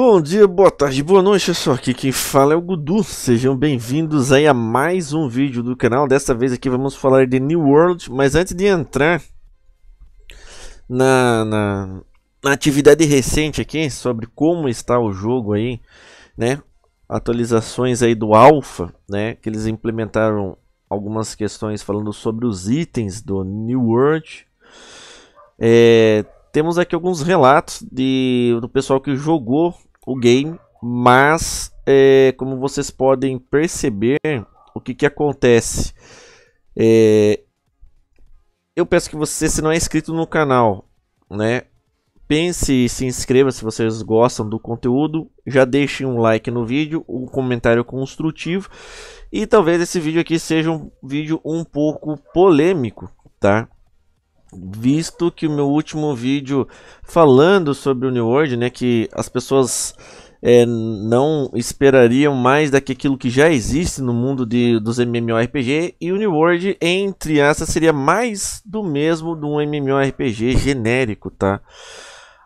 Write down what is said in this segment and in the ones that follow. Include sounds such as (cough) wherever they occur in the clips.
Bom dia, boa tarde, boa noite, pessoal. Aqui quem fala é o Gudu. Sejam bem-vindos aí a mais um vídeo do canal. Dessa vez aqui vamos falar de New World, mas antes de entrar na, na, na atividade recente aqui sobre como está o jogo aí, né? Atualizações aí do Alpha, né? Que eles implementaram algumas questões falando sobre os itens do New World. É, temos aqui alguns relatos de, do pessoal que jogou o game, mas é, como vocês podem perceber, o que, que acontece? É, eu peço que você, se não é inscrito no canal, né, pense e se inscreva se vocês gostam do conteúdo. Já deixe um like no vídeo, um comentário construtivo. E talvez esse vídeo aqui seja um vídeo um pouco polêmico, tá? visto que o meu último vídeo falando sobre o New World, né, que as pessoas é, não esperariam mais daquilo que já existe no mundo de, dos MMORPG e o New World entre essas seria mais do mesmo de um MMORPG genérico, tá?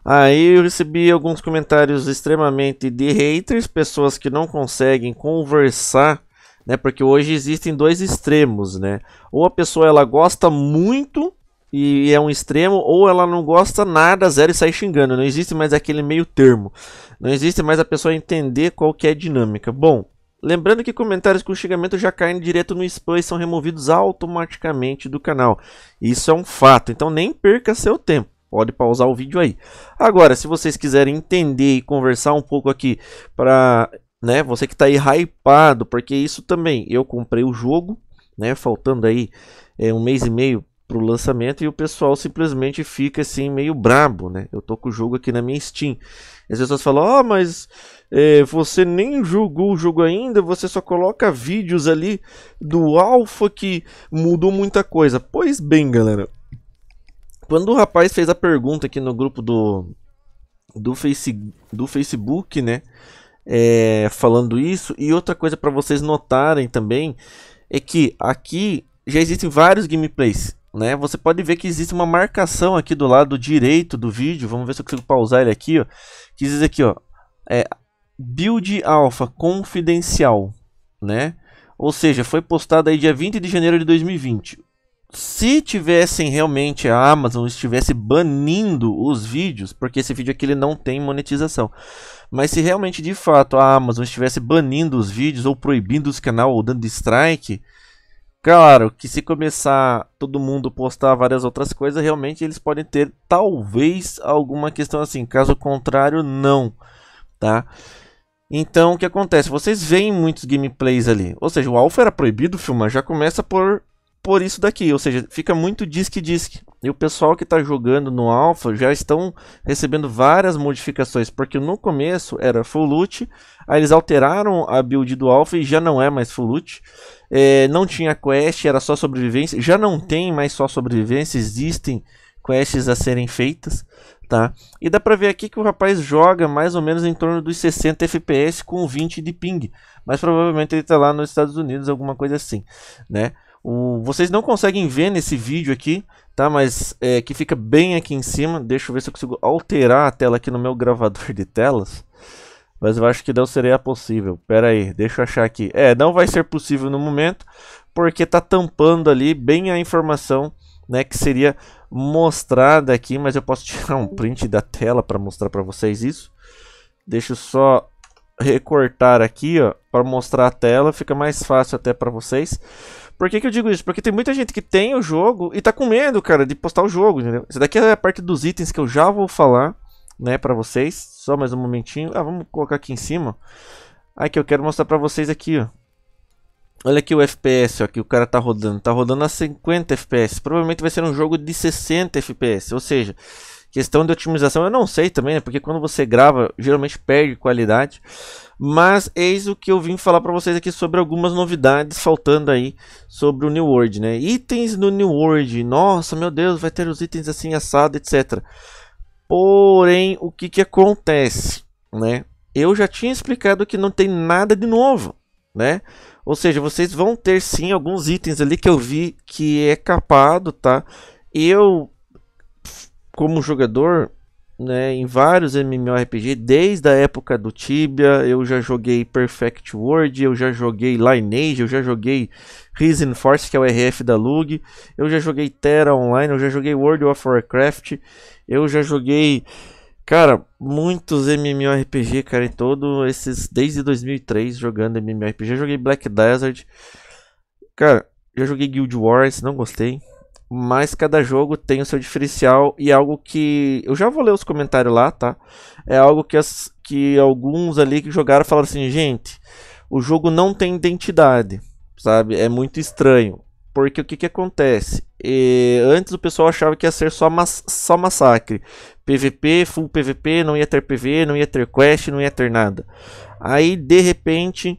Aí eu recebi alguns comentários extremamente de haters, pessoas que não conseguem conversar né? Porque hoje existem dois extremos, né? Ou a pessoa ela gosta muito e é um extremo, ou ela não gosta nada, zero e sai xingando. Não existe mais aquele meio termo. Não existe mais a pessoa entender qual que é a dinâmica. Bom, lembrando que comentários com xingamento já caem direto no spam e são removidos automaticamente do canal. Isso é um fato, então nem perca seu tempo. Pode pausar o vídeo aí. Agora, se vocês quiserem entender e conversar um pouco aqui para, né, você que está aí hypado, porque isso também, eu comprei o jogo, né, faltando aí é, um mês e meio para o lançamento e o pessoal simplesmente fica assim meio brabo, né? Eu tô com o jogo aqui na minha Steam. As pessoas falam: "Ah, oh, mas é, você nem jogou o jogo ainda, você só coloca vídeos ali do alfa que mudou muita coisa". Pois bem, galera. Quando o rapaz fez a pergunta aqui no grupo do do, face, do Facebook, né? É, falando isso e outra coisa para vocês notarem também é que aqui já existem vários gameplays né? Você pode ver que existe uma marcação aqui do lado direito do vídeo. Vamos ver se eu consigo pausar ele aqui, ó. Que diz aqui, ó, é build alpha confidencial, né? Ou seja, foi postado aí dia 20 de janeiro de 2020. Se tivessem realmente a Amazon estivesse banindo os vídeos, porque esse vídeo aqui ele não tem monetização. Mas se realmente de fato a Amazon estivesse banindo os vídeos ou proibindo os canal ou dando strike, Claro que se começar todo mundo postar várias outras coisas, realmente eles podem ter talvez alguma questão assim. Caso contrário, não, tá? Então, o que acontece? Vocês veem muitos gameplays ali. Ou seja, o Alpha era proibido filmar, já começa por por isso daqui, ou seja, fica muito disque disque. E o pessoal que está jogando no Alpha já estão recebendo várias modificações, porque no começo era full loot, aí eles alteraram a build do Alpha e já não é mais full loot. É, não tinha quest, era só sobrevivência, já não tem mais só sobrevivência, existem quests a serem feitas, tá? E dá pra ver aqui que o rapaz joga mais ou menos em torno dos 60 FPS com 20 de ping, mas provavelmente ele está lá nos Estados Unidos, alguma coisa assim, né? O, vocês não conseguem ver nesse vídeo aqui, tá? Mas é, que fica bem aqui em cima. Deixa eu ver se eu consigo alterar a tela aqui no meu (laughs) gravador de telas. Mas eu acho que não seria possível. Pera aí, deixa eu achar aqui. É, não vai ser possível no momento, porque tá tampando ali bem a informação né, que seria mostrada aqui. Mas eu posso (laughs) tirar um print da tela para mostrar para vocês isso. Deixa eu só recortar aqui, ó, para mostrar a tela, fica mais fácil até para vocês. Por que, que eu digo isso? Porque tem muita gente que tem o jogo e tá com medo, cara, de postar o jogo, entendeu? Isso daqui é a parte dos itens que eu já vou falar, né, pra vocês. Só mais um momentinho. Ah, vamos colocar aqui em cima. Aí que eu quero mostrar pra vocês aqui, ó. Olha aqui o FPS ó, que o cara tá rodando. Tá rodando a 50 FPS. Provavelmente vai ser um jogo de 60 FPS. Ou seja, questão de otimização eu não sei também, né? Porque quando você grava, geralmente perde qualidade. Mas eis o que eu vim falar para vocês aqui sobre algumas novidades faltando aí sobre o New World, né? Itens do New World, nossa, meu Deus, vai ter os itens assim assado, etc. Porém, o que que acontece, né? Eu já tinha explicado que não tem nada de novo, né? Ou seja, vocês vão ter sim alguns itens ali que eu vi que é capado, tá? Eu, como jogador, né, em vários MMORPG, desde a época do Tibia, eu já joguei Perfect World, eu já joguei Lineage, eu já joguei Risen Force, que é o RF da Lug, eu já joguei Terra Online, eu já joguei World of Warcraft, eu já joguei, cara, muitos MMORPG, cara, em todo esses, desde 2003 jogando MMORPG, eu joguei Black Desert, cara, já joguei Guild Wars, não gostei, mas cada jogo tem o seu diferencial e algo que eu já vou ler os comentários lá, tá? É algo que as, que alguns ali que jogaram falaram assim, gente, o jogo não tem identidade, sabe? É muito estranho. Porque o que, que acontece? E antes o pessoal achava que ia ser só, mas, só massacre. PVP, full PVP, não ia ter PV, não ia ter quest, não ia ter nada. Aí de repente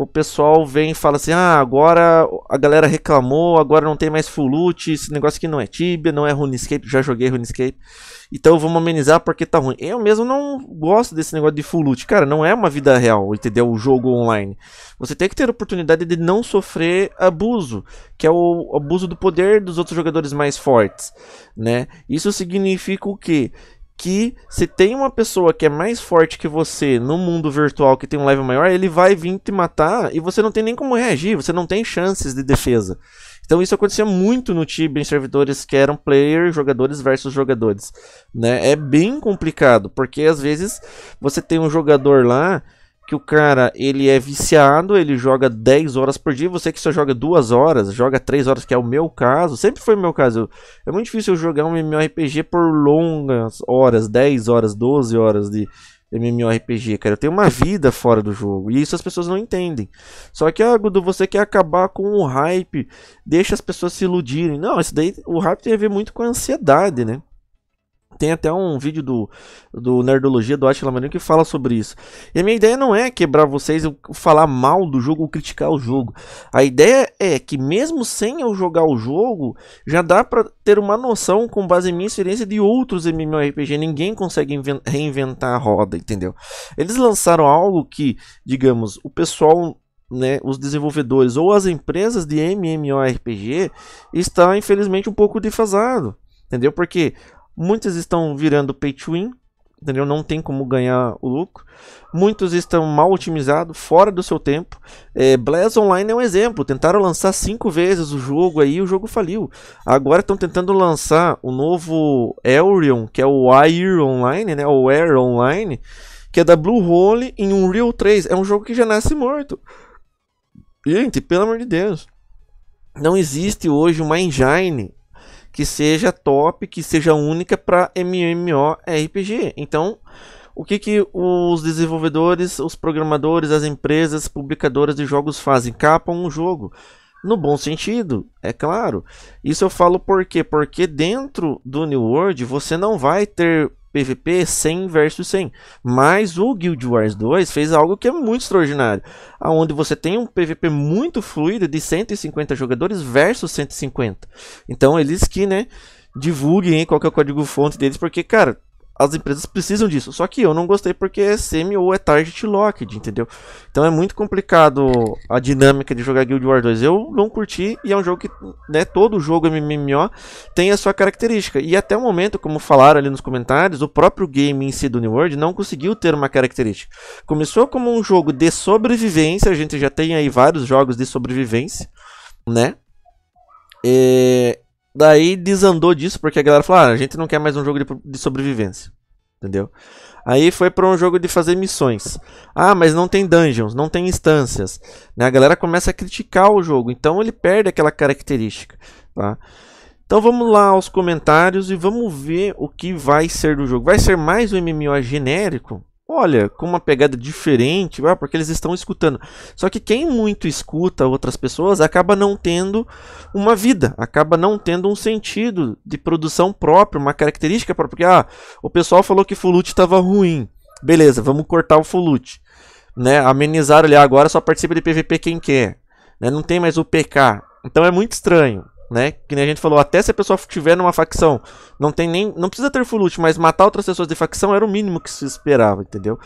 o pessoal vem e fala assim: ah, agora a galera reclamou, agora não tem mais full loot, esse negócio aqui não é Tibia, não é RuneScape, já joguei RuneScape, então vamos amenizar porque tá ruim. Eu mesmo não gosto desse negócio de full loot, cara, não é uma vida real, entendeu? O jogo online. Você tem que ter a oportunidade de não sofrer abuso, que é o abuso do poder dos outros jogadores mais fortes, né? Isso significa o quê? que se tem uma pessoa que é mais forte que você no mundo virtual que tem um level maior, ele vai vir te matar e você não tem nem como reagir, você não tem chances de defesa. Então isso acontecia muito no Tibia em servidores que eram player, jogadores versus jogadores, né? É bem complicado, porque às vezes você tem um jogador lá que o cara ele é viciado, ele joga 10 horas por dia, você que só joga 2 horas, joga 3 horas, que é o meu caso, sempre foi o meu caso. é muito difícil eu jogar um MMORPG por longas horas, 10 horas, 12 horas de MMORPG, cara. Eu tenho uma vida fora do jogo. E isso as pessoas não entendem. Só que, ah, do você quer acabar com o hype, deixa as pessoas se iludirem. Não, isso daí, o hype tem a ver muito com a ansiedade, né? Tem até um vídeo do, do Nerdologia do Atila Marinho que fala sobre isso. E a minha ideia não é quebrar vocês, eu falar mal do jogo ou criticar o jogo. A ideia é que mesmo sem eu jogar o jogo, já dá para ter uma noção com base em minha experiência de outros MMORPG. Ninguém consegue reinventar a roda, entendeu? Eles lançaram algo que, digamos, o pessoal né, os desenvolvedores ou as empresas de MMORPG está infelizmente um pouco defasado. Entendeu? Porque Muitos estão virando pay to win, entendeu? Não tem como ganhar o lucro. Muitos estão mal otimizados, fora do seu tempo. É, Online é um exemplo. Tentaram lançar cinco vezes o jogo aí, o jogo faliu. Agora estão tentando lançar o novo Elrion, que é o Air Online, né? O Air Online, que é da Bluehole em Unreal 3. É um jogo que já nasce morto. Gente, pelo amor de Deus. Não existe hoje uma engine que seja top, que seja única para MMORPG. Então, o que, que os desenvolvedores, os programadores, as empresas publicadoras de jogos fazem? Capam um jogo. No bom sentido, é claro. Isso eu falo por quê? Porque dentro do New World você não vai ter PVP 100 versus 100. Mas o Guild Wars 2 fez algo que é muito extraordinário, aonde você tem um PVP muito fluido de 150 jogadores versus 150. Então eles que, né, divulguem qual é o código fonte deles, porque cara, as empresas precisam disso. Só que eu não gostei porque é semi ou é target locked, entendeu? Então é muito complicado a dinâmica de jogar Guild Wars 2. Eu não curti e é um jogo que, né, todo jogo MMO tem a sua característica. E até o momento, como falaram ali nos comentários, o próprio game em si do New World não conseguiu ter uma característica. Começou como um jogo de sobrevivência, a gente já tem aí vários jogos de sobrevivência, né? E, é, Daí desandou disso, porque a galera falou: ah, a gente não quer mais um jogo de, de sobrevivência. Entendeu? Aí foi para um jogo de fazer missões. Ah, mas não tem dungeons, não tem instâncias. Né? A galera começa a criticar o jogo, então ele perde aquela característica. Tá? Então vamos lá aos comentários e vamos ver o que vai ser do jogo. Vai ser mais um MMO genérico? olha, com uma pegada diferente, ah, porque eles estão escutando. Só que quem muito escuta outras pessoas acaba não tendo uma vida, acaba não tendo um sentido de produção própria, uma característica própria. Porque, ah, o pessoal falou que Fulute estava ruim. Beleza, vamos cortar o Fulute. Né? Amenizaram ali, ah, agora só participa de PVP quem quer. Né? Não tem mais o PK. Então é muito estranho né? Que nem a gente falou, até se a pessoa tiver numa facção, não tem nem, não precisa ter full loot, mas matar outras pessoas de facção era o mínimo que se esperava, entendeu?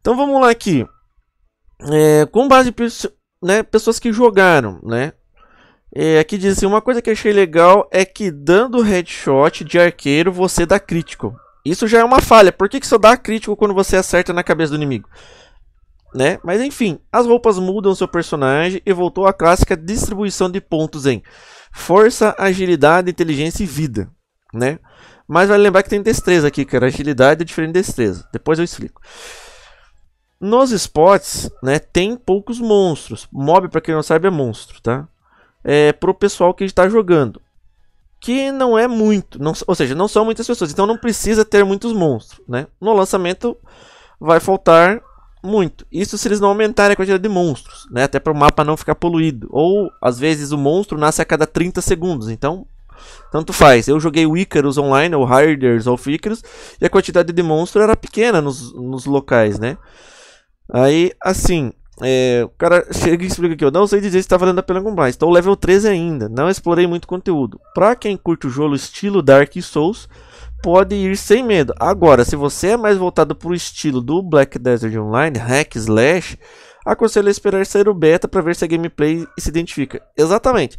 Então vamos lá aqui. É, com base né, pessoas que jogaram, né? É, aqui diz assim, uma coisa que achei legal é que dando headshot de arqueiro você dá crítico. Isso já é uma falha. Por que, que só dá crítico quando você acerta na cabeça do inimigo? né? Mas enfim, as roupas mudam seu personagem e voltou à clássica distribuição de pontos em força, agilidade, inteligência e vida, né? Mas vai lembrar que tem destreza aqui, cara. Agilidade é diferente de destreza. Depois eu explico. Nos spots, né, tem poucos monstros. Mob, para quem não sabe, é monstro, tá? É pro pessoal que está jogando. Que não é muito, não, ou seja, não são muitas pessoas, então não precisa ter muitos monstros, né? No lançamento vai faltar muito. Isso se eles não aumentarem a quantidade de monstros, né? Até para o mapa não ficar poluído. Ou às vezes o monstro nasce a cada 30 segundos, então tanto faz. Eu joguei o Icarus online, ou Harders ou Icarus, e a quantidade de monstro era pequena nos, nos locais, né? Aí, assim, é, o cara chega e explica aqui, eu não sei dizer se está valendo a pena comprar, estou level 13 ainda, não explorei muito conteúdo. Para quem curte o jogo estilo Dark Souls, pode ir sem medo. Agora, se você é mais voltado para o estilo do Black Desert Online, hack slash, aconselho a esperar sair o beta para ver se a gameplay se identifica. Exatamente.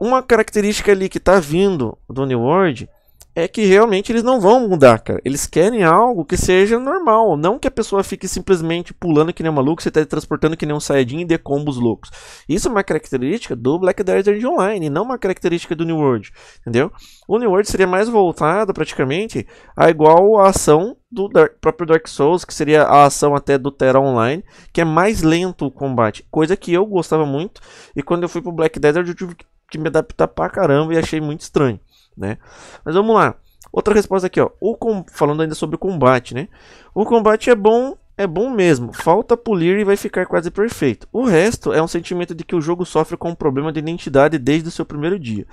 Uma característica ali que está vindo do New World é que realmente eles não vão mudar, cara. Eles querem algo que seja normal, não que a pessoa fique simplesmente pulando que nem um maluco, se transportando que nem um saiyajin e dê combos loucos. Isso é uma característica do Black Desert Online, não uma característica do New World, entendeu? O New World seria mais voltado praticamente a igual a ação do Dark, próprio Dark Souls, que seria a ação até do Terra Online, que é mais lento o combate, coisa que eu gostava muito, e quando eu fui pro Black Desert eu tive que me adaptar pra caramba e achei muito estranho né? Mas vamos lá. Outra resposta aqui, ó. O com... falando ainda sobre o combate, né? O combate é bom é bom mesmo, falta polir e vai ficar quase perfeito. O resto é um sentimento de que o jogo sofre com um problema de identidade desde o seu primeiro dia.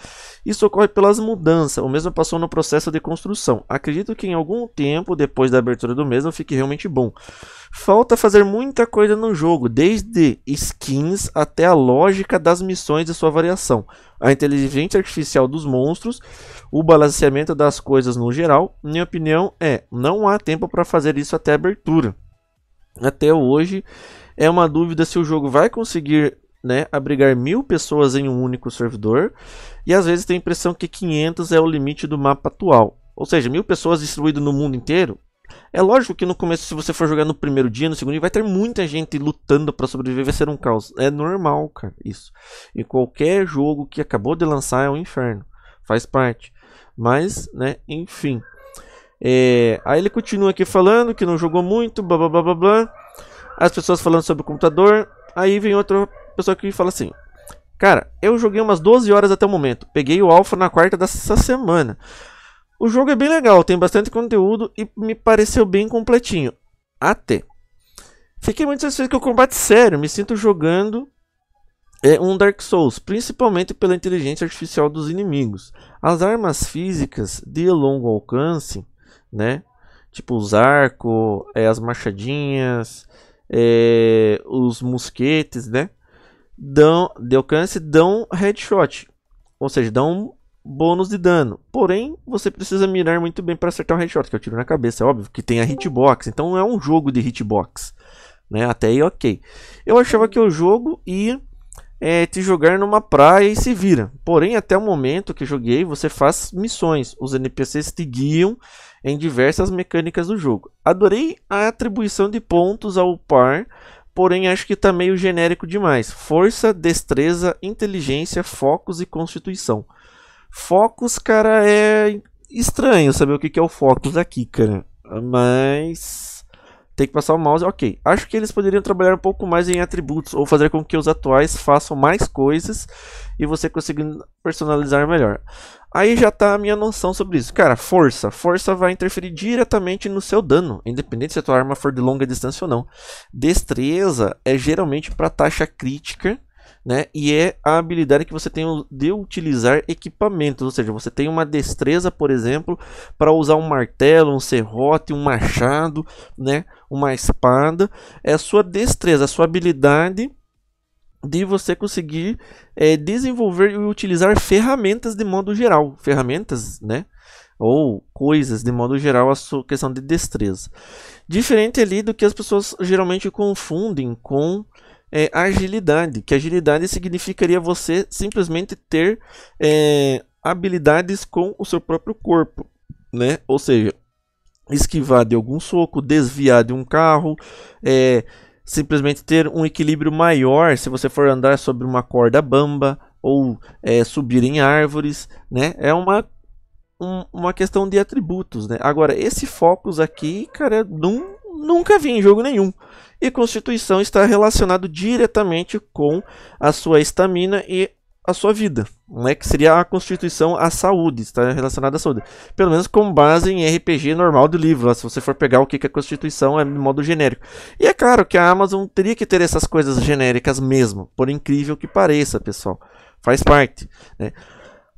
Isso ocorre pelas mudanças, o mesmo passou no processo de construção. Acredito que em algum tempo depois da abertura do mesmo fique realmente bom. Falta fazer muita coisa no jogo, desde skins até a lógica das missões e sua variação, a inteligência artificial dos monstros, o balanceamento das coisas no geral. Minha opinião é: não há tempo para fazer isso até a abertura até hoje é uma dúvida se o jogo vai conseguir né, abrigar mil pessoas em um único servidor e às vezes tem a impressão que 500 é o limite do mapa atual. Ou seja, mil pessoas distribuídas no mundo inteiro. É lógico que no começo, se você for jogar no primeiro dia, no segundo dia, vai ter muita gente lutando para sobreviver, vai ser um caos. É normal, cara, isso. E qualquer jogo que acabou de lançar é um inferno. Faz parte. Mas, né, enfim. É, aí ele continua aqui falando que não jogou muito, blá blá blá blá blá. As pessoas falando sobre o computador. Aí vem outra pessoa que fala assim: Cara, eu joguei umas 12 horas até o momento. Peguei o Alpha na quarta dessa semana. O jogo é bem legal, tem bastante conteúdo e me pareceu bem completinho. Até. Fiquei muito satisfeito com o combate sério, me sinto jogando é um Dark Souls, principalmente pela inteligência artificial dos inimigos. As armas físicas de longo alcance né? Tipo os arcos, é, as machadinhas, é, os mosquetes, né? Dão, de alcance dão headshot, ou seja, dão bônus de dano. Porém, você precisa mirar muito bem para acertar um headshot, que eu é tiro na cabeça, é óbvio, que tem a hitbox. Então é um jogo de hitbox, né? Até aí ok. Eu achava que o jogo ia é, te jogar numa praia e se vira. Porém, até o momento que joguei, você faz missões. Os NPCs te guiam em diversas mecânicas do jogo. Adorei a atribuição de pontos ao par, porém acho que está meio genérico demais. Força, destreza, inteligência, focos e constituição. Focos, cara, é estranho saber o que é o focos aqui, cara. Mas tem que passar o mouse, ok. Acho que eles poderiam trabalhar um pouco mais em atributos ou fazer com que os atuais façam mais coisas e você conseguindo personalizar melhor. Aí já tá a minha noção sobre isso. Cara, força. Força vai interferir diretamente no seu dano, independente se a tua arma for de longa distância ou não. Destreza é geralmente para taxa crítica, né? E é a habilidade que você tem de utilizar equipamentos, ou seja, você tem uma destreza, por exemplo, para usar um martelo, um serrote, um machado, né? Uma espada. É a sua destreza, a sua habilidade de você conseguir é, desenvolver e utilizar ferramentas de modo geral, ferramentas, né? Ou coisas de modo geral, a sua questão de destreza. Diferente ali do que as pessoas geralmente confundem com é, agilidade, que agilidade significaria você simplesmente ter é, habilidades com o seu próprio corpo, né? Ou seja, esquivar de algum soco, desviar de um carro, é, simplesmente ter um equilíbrio maior se você for andar sobre uma corda bamba ou é, subir em árvores, né? É uma um, uma questão de atributos, né? Agora esse Focus aqui, cara, nunca vi em jogo nenhum. E constituição está relacionado diretamente com a sua estamina e a sua vida, né? que seria a constituição à saúde, está relacionada à saúde. Pelo menos com base em RPG normal do livro, se você for pegar o que é a constituição é de modo genérico. E é claro que a Amazon teria que ter essas coisas genéricas mesmo, por incrível que pareça, pessoal. Faz parte, né?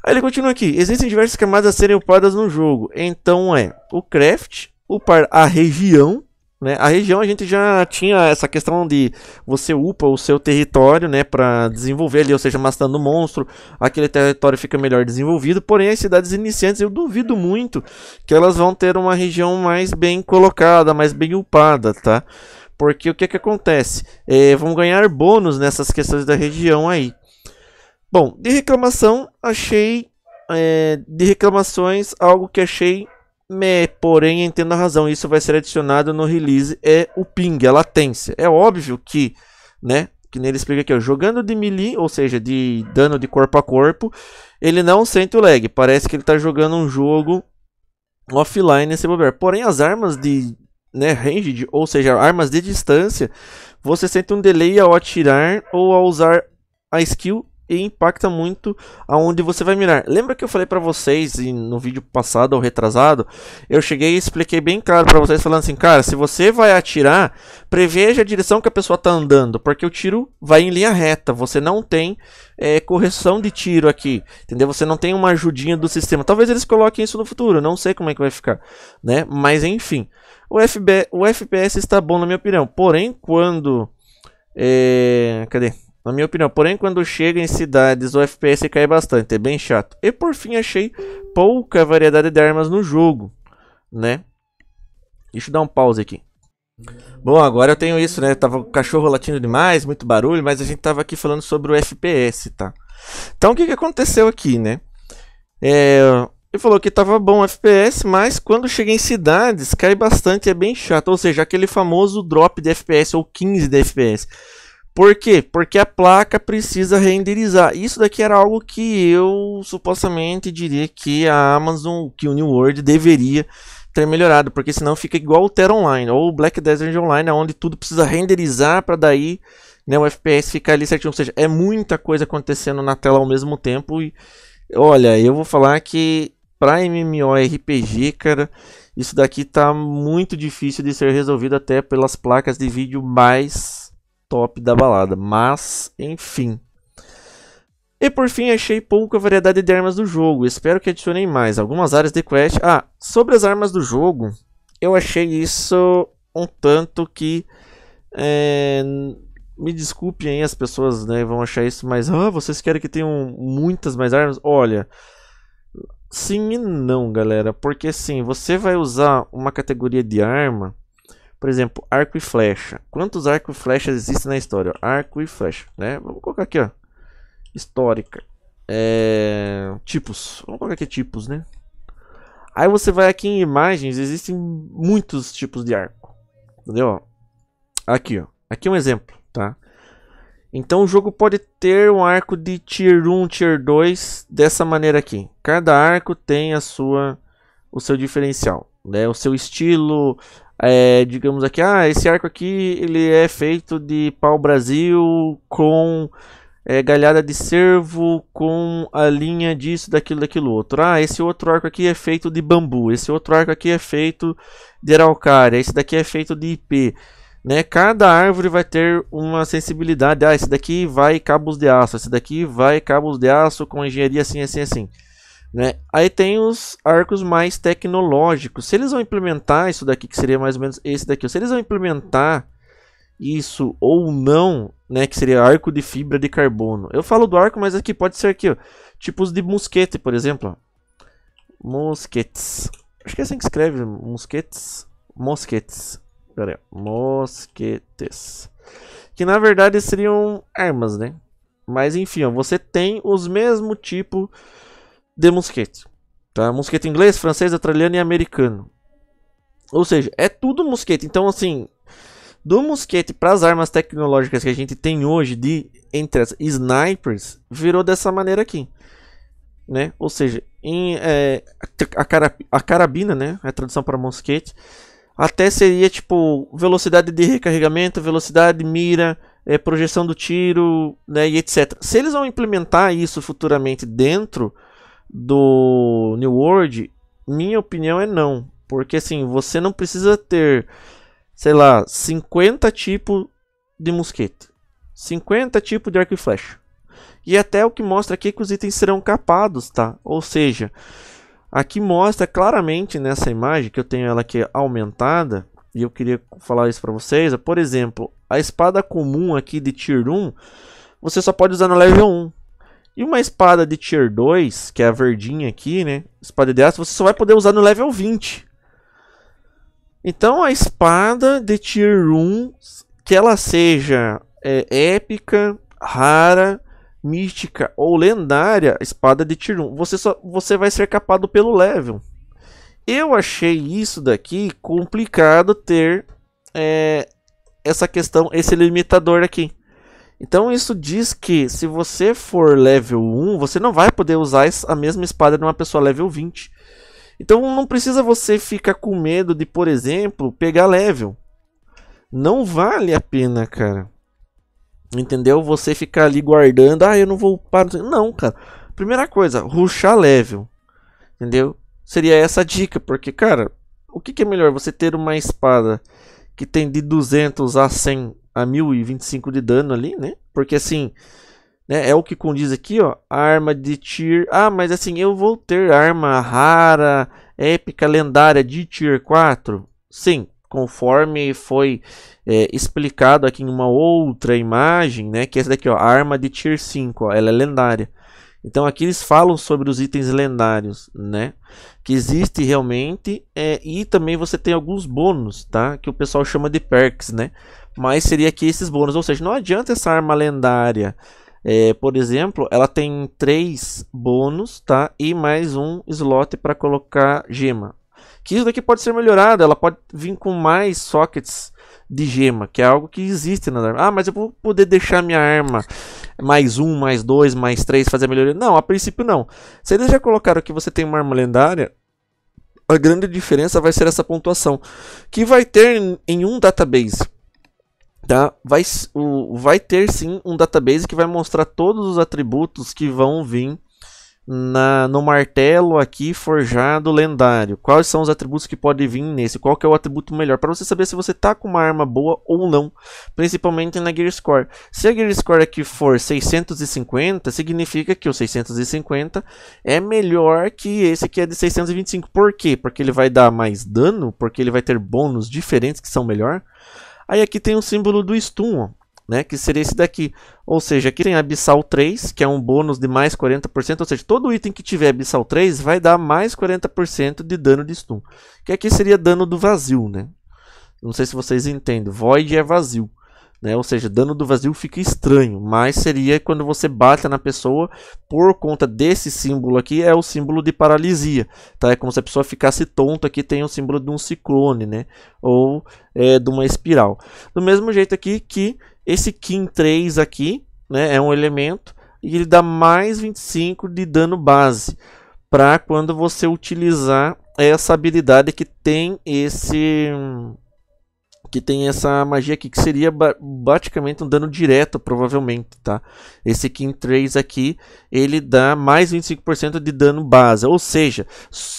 Aí ele continua aqui, existem diversas camadas a serem upadas no jogo, então é o craft, upar a região, né? A região a gente já tinha essa questão de você upa o seu território né, para desenvolver ali, ou seja, matando monstro, aquele território fica melhor desenvolvido. Porém, as cidades iniciantes eu duvido muito que elas vão ter uma região mais bem colocada, mais bem upada, tá? Porque o que, que acontece? É, vão ganhar bônus nessas questões da região aí. Bom, de reclamação, achei. É, de reclamações, algo que achei me, porém, entendo a razão. Isso vai ser adicionado no release. É o ping, a latência. É óbvio que, né? Que nem ele explica aqui, ó, jogando de melee, ou seja, de dano de corpo a corpo, ele não sente o lag. Parece que ele está jogando um jogo offline se bobear. Porém, as armas de né, range, ou seja, armas de distância, você sente um delay ao atirar ou ao usar a skill e impacta muito aonde você vai mirar. Lembra que eu falei para vocês no vídeo passado ou retrasado, eu cheguei e expliquei bem claro para vocês falando assim, cara, se você vai atirar, preveja a direção que a pessoa tá andando, porque o tiro vai em linha reta, você não tem é, correção de tiro aqui, entendeu? Você não tem uma ajudinha do sistema. Talvez eles coloquem isso no futuro, não sei como é que vai ficar, né? Mas enfim, o, FB, o FPS está bom na minha opinião. Porém, quando é, cadê? na minha opinião. Porém, quando chega em cidades, o FPS cai bastante, é bem chato. E por fim, achei pouca variedade de armas no jogo, né? Deixa eu dar um pause aqui. Bom, agora eu tenho isso, né? Tava o cachorro latindo demais, muito barulho, mas a gente tava aqui falando sobre o FPS, tá? Então o que, que aconteceu aqui, né? É, ele falou que tava bom o FPS, mas quando chega em cidades cai bastante, é bem chato. Ou seja, aquele famoso drop de FPS ou 15 de FPS. Por quê? Porque a placa precisa renderizar. Isso daqui era algo que eu supostamente diria que a Amazon, que o New World deveria ter melhorado, porque senão fica igual o Terra Online ou o Black Desert Online, onde tudo precisa renderizar para daí né, o FPS ficar ali certinho. Ou seja, é muita coisa acontecendo na tela ao mesmo tempo. E olha, eu vou falar que para MMORPG, cara, isso daqui tá muito difícil de ser resolvido até pelas placas de vídeo mais top da balada, mas enfim. E por fim, achei pouca variedade de armas do jogo, espero que adicionem mais, algumas áreas de quest... Ah, sobre as armas do jogo, eu achei isso um tanto que... É... Me desculpem aí, as pessoas né, vão achar isso, mas ah, vocês querem que tenham muitas mais armas? Olha, sim e não, galera, porque sim, você vai usar uma categoria de arma por exemplo, arco e flecha. Quantos arco e flechas existem na história? Arco e flecha, né? Vamos colocar aqui, ó. Histórica. É... Tipos. Vamos colocar aqui tipos, né? Aí você vai aqui em imagens, existem muitos tipos de arco. Entendeu? Aqui, ó. Aqui é um exemplo, tá? Então o jogo pode ter um arco de tier 1, tier 2 dessa maneira aqui. Cada arco tem a sua o seu diferencial, né? O seu estilo, é, digamos aqui, ah, esse arco aqui ele é feito de pau Brasil com é, galhada de cervo com a linha disso, daquilo, daquilo outro. Ah, esse outro arco aqui é feito de bambu, esse outro arco aqui é feito de araucária, esse daqui é feito de IP. Né? Cada árvore vai ter uma sensibilidade. Ah, esse daqui vai cabos de aço, esse daqui vai cabos de aço com engenharia assim, assim, assim. Né? Aí tem os arcos mais tecnológicos. Se eles vão implementar isso daqui, que seria mais ou menos esse daqui, se eles vão implementar isso ou não, né, que seria arco de fibra de carbono. Eu falo do arco, mas aqui pode ser aqui, ó, tipos de mosquete, por exemplo. Mosquetes. Acho que é assim que escreve, mosquetes. Mosquetes. Pera aí, mosquetes. Que na verdade seriam armas, né? Mas enfim, ó, você tem os mesmo tipo de mosquete. Tá? Mosquete inglês, francês, australiano e americano. Ou seja, é tudo mosquete. Então, assim, do mosquete para as armas tecnológicas que a gente tem hoje, de entre as snipers, virou dessa maneira aqui. Né? Ou seja, em, é, a, cara, a carabina, né? a tradução para mosquete, até seria tipo velocidade de recarregamento, velocidade mira, é, projeção do tiro né? e etc. Se eles vão implementar isso futuramente dentro do New World, minha opinião é não. Porque assim, você não precisa ter, sei lá, 50 tipos de mosquete. 50 tipos de arco e flecha. E até o que mostra aqui é que os itens serão capados, tá? Ou seja, aqui mostra claramente nessa imagem, que eu tenho ela aqui aumentada, e eu queria falar isso para vocês. É, por exemplo, a espada comum aqui de Tier 1, você só pode usar no level 1. E uma espada de tier 2, que é a verdinha aqui, né? Espada de aço, você só vai poder usar no level 20. Então a espada de tier 1, que ela seja é, épica, rara, mística ou lendária, espada de tier 1, você, só, você vai ser capado pelo level. Eu achei isso daqui complicado ter é, essa questão, esse limitador aqui. Então isso diz que se você for level 1, você não vai poder usar a mesma espada de uma pessoa level 20. Então não precisa você ficar com medo de, por exemplo, pegar level. Não vale a pena, cara. Entendeu? Você ficar ali guardando, ah, eu não vou upar. Não, cara. Primeira coisa, ruxar level. Entendeu? Seria essa a dica, porque, cara, o que, que é melhor? Você ter uma espada que tem de 200 a 100 a 1025 de dano ali, né? Porque assim, né, é o que condiz aqui, ó, arma de tier... Ah, mas assim, eu vou ter arma rara, épica, lendária de tier 4? Sim, conforme foi é, explicado aqui em uma outra imagem, né? Que é essa daqui, ó, arma de tier 5, ó, ela é lendária. Então aqui eles falam sobre os itens lendários, né? Que existe realmente, é, e também você tem alguns bônus, tá? Que o pessoal chama de perks, né? mas seria aqui esses bônus. Ou seja, não adianta essa arma lendária, é, por exemplo, ela tem três bônus, tá? E mais um slot para colocar gema. Que isso daqui pode ser melhorado, ela pode vir com mais sockets de gema, que é algo que existe na arma. Ah, mas eu vou poder deixar minha arma mais um, mais dois, mais três, fazer melhoria. Não, a princípio não. Se eles já colocaram que você tem uma arma lendária, a grande diferença vai ser essa pontuação, que vai ter em um database tá? Vai, o, vai ter sim um database que vai mostrar todos os atributos que vão vir na, no martelo aqui forjado lendário. Quais são os atributos que podem vir nesse? Qual é o atributo melhor? Para você saber se você tá com uma arma boa ou não. Principalmente na Gear Score. Se a Gear Score aqui for 650, significa que o 650 é melhor que esse que é de 625. Por quê? Porque ele vai dar mais dano? Porque ele vai ter bônus diferentes que são melhor? Aí aqui tem o símbolo do stun, ó, né, que seria esse daqui. Ou seja, aqui tem Abissal 3, que é um bônus de mais 40%. Ou seja, todo item que tiver Abissal 3 vai dar mais 40% de dano de stun. Que aqui seria dano do vazio, né? Não sei se vocês entendem. Void é vazio né? Ou seja, dano do vazio fica estranho, mas seria quando você bate na pessoa por conta desse símbolo aqui, é o símbolo de paralisia, tá? É como se a pessoa ficasse tonta, aqui tem o símbolo de um ciclone, né? Ou é, de uma espiral. Do mesmo jeito aqui que esse Kim 3 aqui, né? É um elemento e ele dá mais 25 de dano base para quando você utilizar essa habilidade que tem esse que tem essa magia aqui, que seria basicamente um dano direto, provavelmente, tá? Esse King 3 aqui, ele dá mais 25% de dano base, ou seja,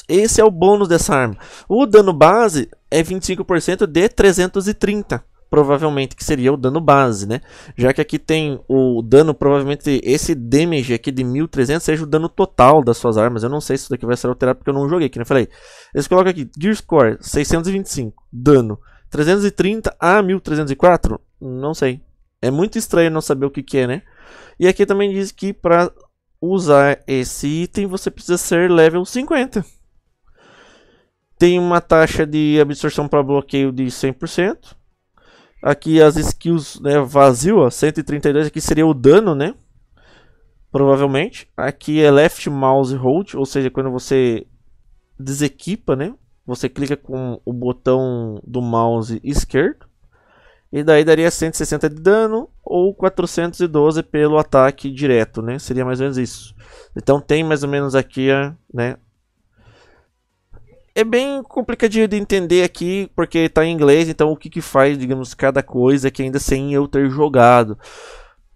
esse é o bônus dessa arma. O dano base é 25% de 330, provavelmente, que seria o dano base, né? Já que aqui tem o dano, provavelmente esse damage aqui de 1300 seja o dano total das suas armas. Eu não sei se isso daqui vai ser alterado porque eu não joguei, que nem né? falei. Eles colocam aqui, Gear Score, 625, dano. 330 a 1304? Não sei. É muito estranho não saber o que, que é, né? E aqui também diz que para usar esse item você precisa ser level 50. Tem uma taxa de absorção para bloqueio de 100%. Aqui as skills né, vazio, ó, 132 aqui seria o dano, né? Provavelmente. Aqui é left mouse hold, ou seja, quando você desequipa, né? Você clica com o botão do mouse esquerdo. E daí daria 160 de dano ou 412 pelo ataque direto, né? Seria mais ou menos isso. Então tem mais ou menos aqui, né? É bem complicadinho de entender aqui, porque está em inglês, então o que que faz, digamos, cada coisa que ainda sem eu ter jogado.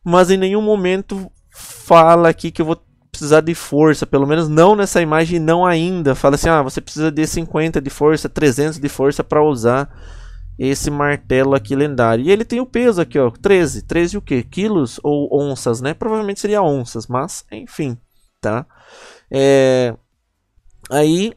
Mas em nenhum momento fala aqui que eu vou precisar de força, pelo menos não nessa imagem, não ainda. Fala assim: ah, você precisa de 50 de força, 300 de força para usar esse martelo aqui lendário. E ele tem o peso aqui, ó, 13. 13 o quê? Quilos ou onças, né? Provavelmente seria onças, mas enfim, tá? É... Aí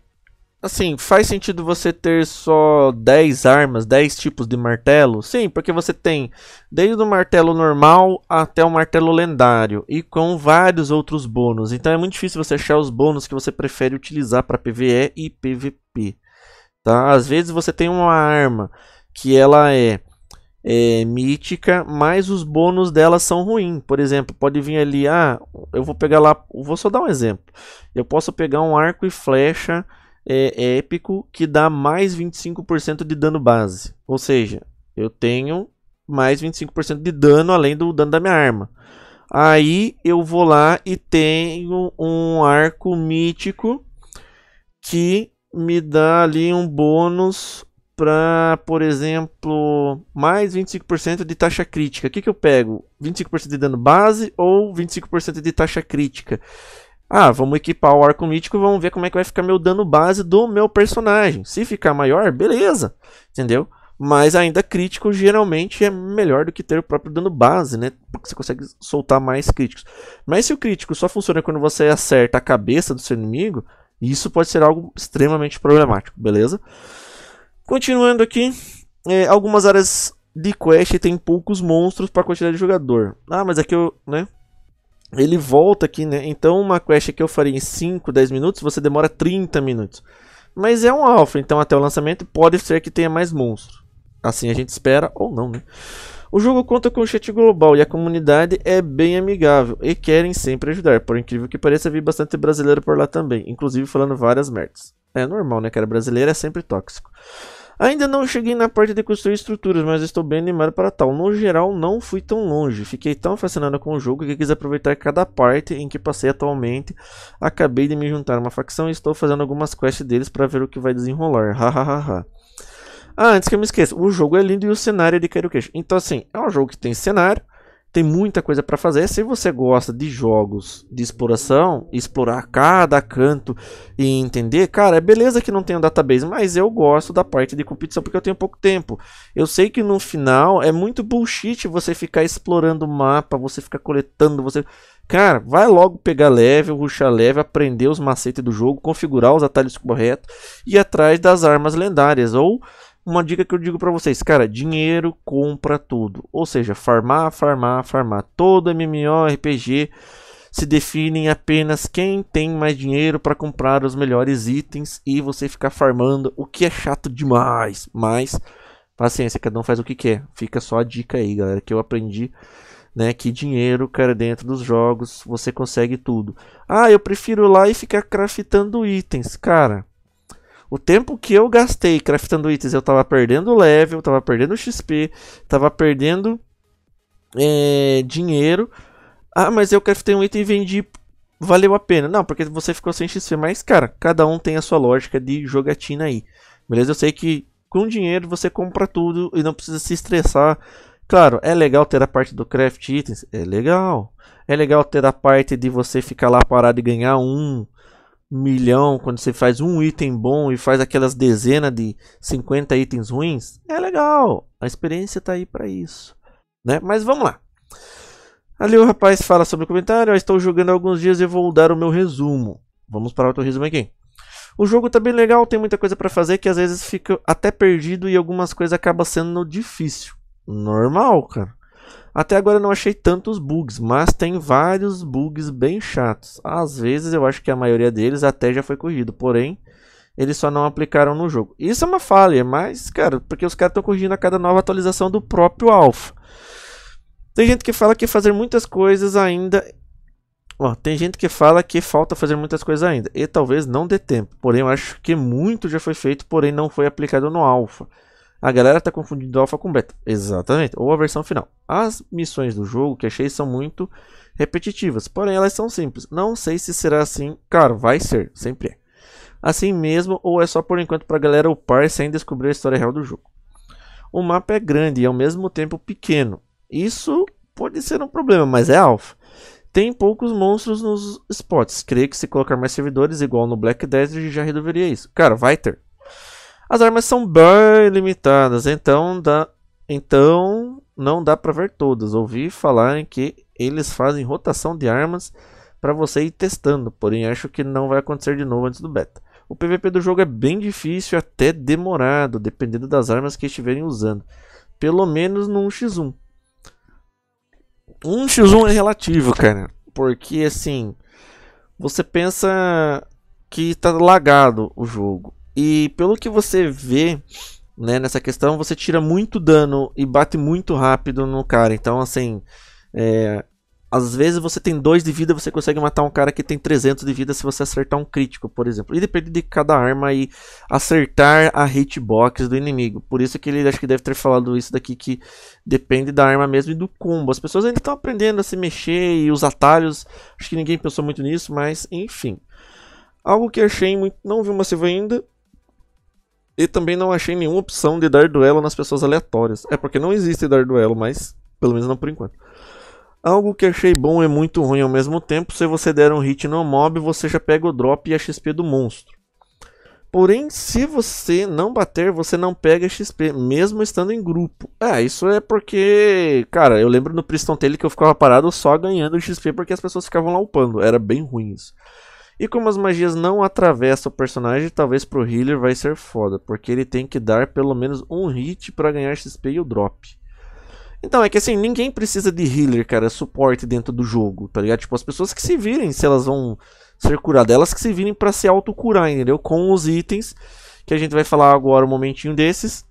Assim, faz sentido você ter só 10 armas, 10 tipos de martelo? Sim, porque você tem desde o martelo normal até o martelo lendário e com vários outros bônus. Então é muito difícil você achar os bônus que você prefere utilizar para PvE e PvP. Tá? Às vezes você tem uma arma que ela é, é mítica, mas os bônus dela são ruins. Por exemplo, pode vir ali, ah, eu vou pegar lá, vou só dar um exemplo. Eu posso pegar um arco e flecha é, épico que dá mais 25% de dano base. Ou seja, eu tenho mais 25% de dano além do dano da minha arma. Aí eu vou lá e tenho um arco mítico que me dá ali um bônus para, por exemplo, mais 25% de taxa crítica. O que, que eu pego? 25% de dano base ou 25% de taxa crítica? Ah, vamos equipar o arco mítico e vamos ver como é que vai ficar meu dano base do meu personagem. Se ficar maior, beleza, entendeu? Mas ainda crítico geralmente é melhor do que ter o próprio dano base, né? Porque você consegue soltar mais críticos. Mas se o crítico só funciona quando você acerta a cabeça do seu inimigo, isso pode ser algo extremamente problemático, beleza? Continuando aqui, é, algumas áreas de quest tem poucos monstros para quantidade de jogador. Ah, mas aqui eu, né? ele volta aqui, né? Então uma quest que eu faria em 5, 10 minutos, você demora 30 minutos. Mas é um alfa, então até o lançamento pode ser que tenha mais monstro. Assim a gente espera ou não, né? O jogo conta com o chat global e a comunidade é bem amigável e querem sempre ajudar. Por incrível que pareça, vi bastante brasileiro por lá também, inclusive falando várias merdas. É normal, né, cara? Brasileiro é sempre tóxico. Ainda não cheguei na parte de construir estruturas, mas estou bem animado para tal. No geral, não fui tão longe. Fiquei tão fascinado com o jogo que quis aproveitar cada parte em que passei atualmente. Acabei de me juntar a uma facção e estou fazendo algumas quests deles para ver o que vai desenrolar. Hahaha. ah, antes que eu me esqueça, o jogo é lindo e o cenário é de quero queixo. Então, assim, é um jogo que tem cenário tem muita coisa para fazer. Se você gosta de jogos de exploração, explorar cada canto e entender, cara, é beleza que não tem um database, mas eu gosto da parte de competição porque eu tenho pouco tempo. Eu sei que no final é muito bullshit você ficar explorando o mapa, você ficar coletando, você. Cara, vai logo pegar leve ruxar leve aprender os macetes do jogo, configurar os atalhos corretos e atrás das armas lendárias ou uma dica que eu digo para vocês, cara, dinheiro compra tudo. Ou seja, farmar, farmar, farmar. Todo MMORPG se definem apenas quem tem mais dinheiro para comprar os melhores itens e você ficar farmando, o que é chato demais, mas paciência, cada um faz o que quer. Fica só a dica aí, galera, que eu aprendi, né, que dinheiro, cara, dentro dos jogos você consegue tudo. Ah, eu prefiro lá e ficar craftando itens, cara. O tempo que eu gastei craftando itens, eu tava perdendo level, tava perdendo XP, tava perdendo é, dinheiro. Ah, mas eu craftei um item e vendi. Valeu a pena. Não, porque você ficou sem XP. Mas, cara, cada um tem a sua lógica de jogatina aí. Beleza? Eu sei que com dinheiro você compra tudo e não precisa se estressar. Claro, é legal ter a parte do craft itens. É legal. É legal ter a parte de você ficar lá parado e ganhar um milhão, quando você faz um item bom e faz aquelas dezenas de 50 itens ruins, é legal. A experiência tá aí para isso, né? Mas vamos lá. Ali o rapaz fala sobre o comentário, eu estou jogando há alguns dias e vou dar o meu resumo. Vamos para outro resumo aqui. O jogo tá bem legal, tem muita coisa para fazer que às vezes fica até perdido e algumas coisas acabam sendo difícil. Normal, cara. Até agora eu não achei tantos bugs, mas tem vários bugs bem chatos. Às vezes eu acho que a maioria deles até já foi corrigido, porém eles só não aplicaram no jogo. Isso é uma falha, mas cara, porque os caras estão corrigindo a cada nova atualização do próprio Alpha. Tem gente que fala que fazer muitas coisas ainda tem gente que fala que falta fazer muitas coisas ainda, e talvez não dê tempo. Porém, eu acho que muito já foi feito, porém não foi aplicado no Alpha. A galera está confundindo alfa com beta. Exatamente, ou a versão final. As missões do jogo que achei são muito repetitivas, porém elas são simples. Não sei se será assim, cara, vai ser, sempre é. Assim mesmo, ou é só por enquanto para a galera upar sem descobrir a história real do jogo. O mapa é grande e ao mesmo tempo pequeno. Isso pode ser um problema, mas é alfa. Tem poucos monstros nos spots. Creio que se colocar mais servidores, igual no Black Desert, já resolveria isso. Cara, vai ter. As armas são bem limitadas, então dá, então não dá para ver todas. Ouvi em que eles fazem rotação de armas para você ir testando, porém acho que não vai acontecer de novo antes do beta. O PVP do jogo é bem difícil até demorado, dependendo das armas que estiverem usando. Pelo menos no 1x1. 1x1 é relativo, cara. Porque assim, você pensa que tá lagado o jogo. E pelo que você vê né, nessa questão, você tira muito dano e bate muito rápido no cara. Então, assim, é, às vezes você tem 2 de vida, você consegue matar um cara que tem 300 de vida se você acertar um crítico, por exemplo. E depende de cada arma e acertar a hitbox do inimigo. Por isso que ele acho que deve ter falado isso daqui, que depende da arma mesmo e do combo. As pessoas ainda estão aprendendo a se mexer e os atalhos. Acho que ninguém pensou muito nisso, mas enfim. Algo que achei muito. Não vi uma silva ainda, e também não achei nenhuma opção de dar duelo nas pessoas aleatórias. É porque não existe dar duelo, mas pelo menos não por enquanto. Algo que achei bom e muito ruim ao mesmo tempo, se você der um hit no mob, você já pega o drop e a XP do monstro. Porém, se você não bater, você não pega XP, mesmo estando em grupo. É isso é porque, cara, eu lembro no Priston Tele que eu ficava parado só ganhando XP porque as pessoas ficavam lá upando. Era bem ruim isso. E como as magias não atravessam o personagem, talvez pro healer vai ser foda, porque ele tem que dar pelo menos um hit para ganhar XP e o drop. Então, é que assim, ninguém precisa de healer, cara, suporte dentro do jogo, tá ligado? Tipo, as pessoas que se virem, se elas vão ser curadas, elas que se virem para se autocurar, entendeu? Com os itens, que a gente vai falar agora um momentinho desses,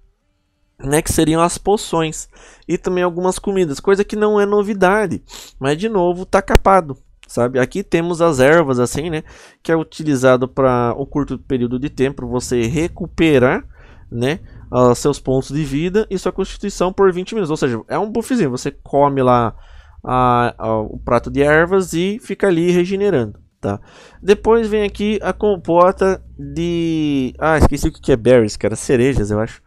né? Que seriam as poções e também algumas comidas, coisa que não é novidade, mas de novo, tá capado sabe? Aqui temos as ervas assim, né? Que é utilizado para o um curto período de tempo você recuperar, né? Ah, seus pontos de vida e sua constituição por 20 minutos. Ou seja, é um buffzinho. Você come lá o prato de ervas e fica ali regenerando. Tá? Depois vem aqui a compota de. Ah, esqueci o que é berries, cara. Cerejas, eu acho.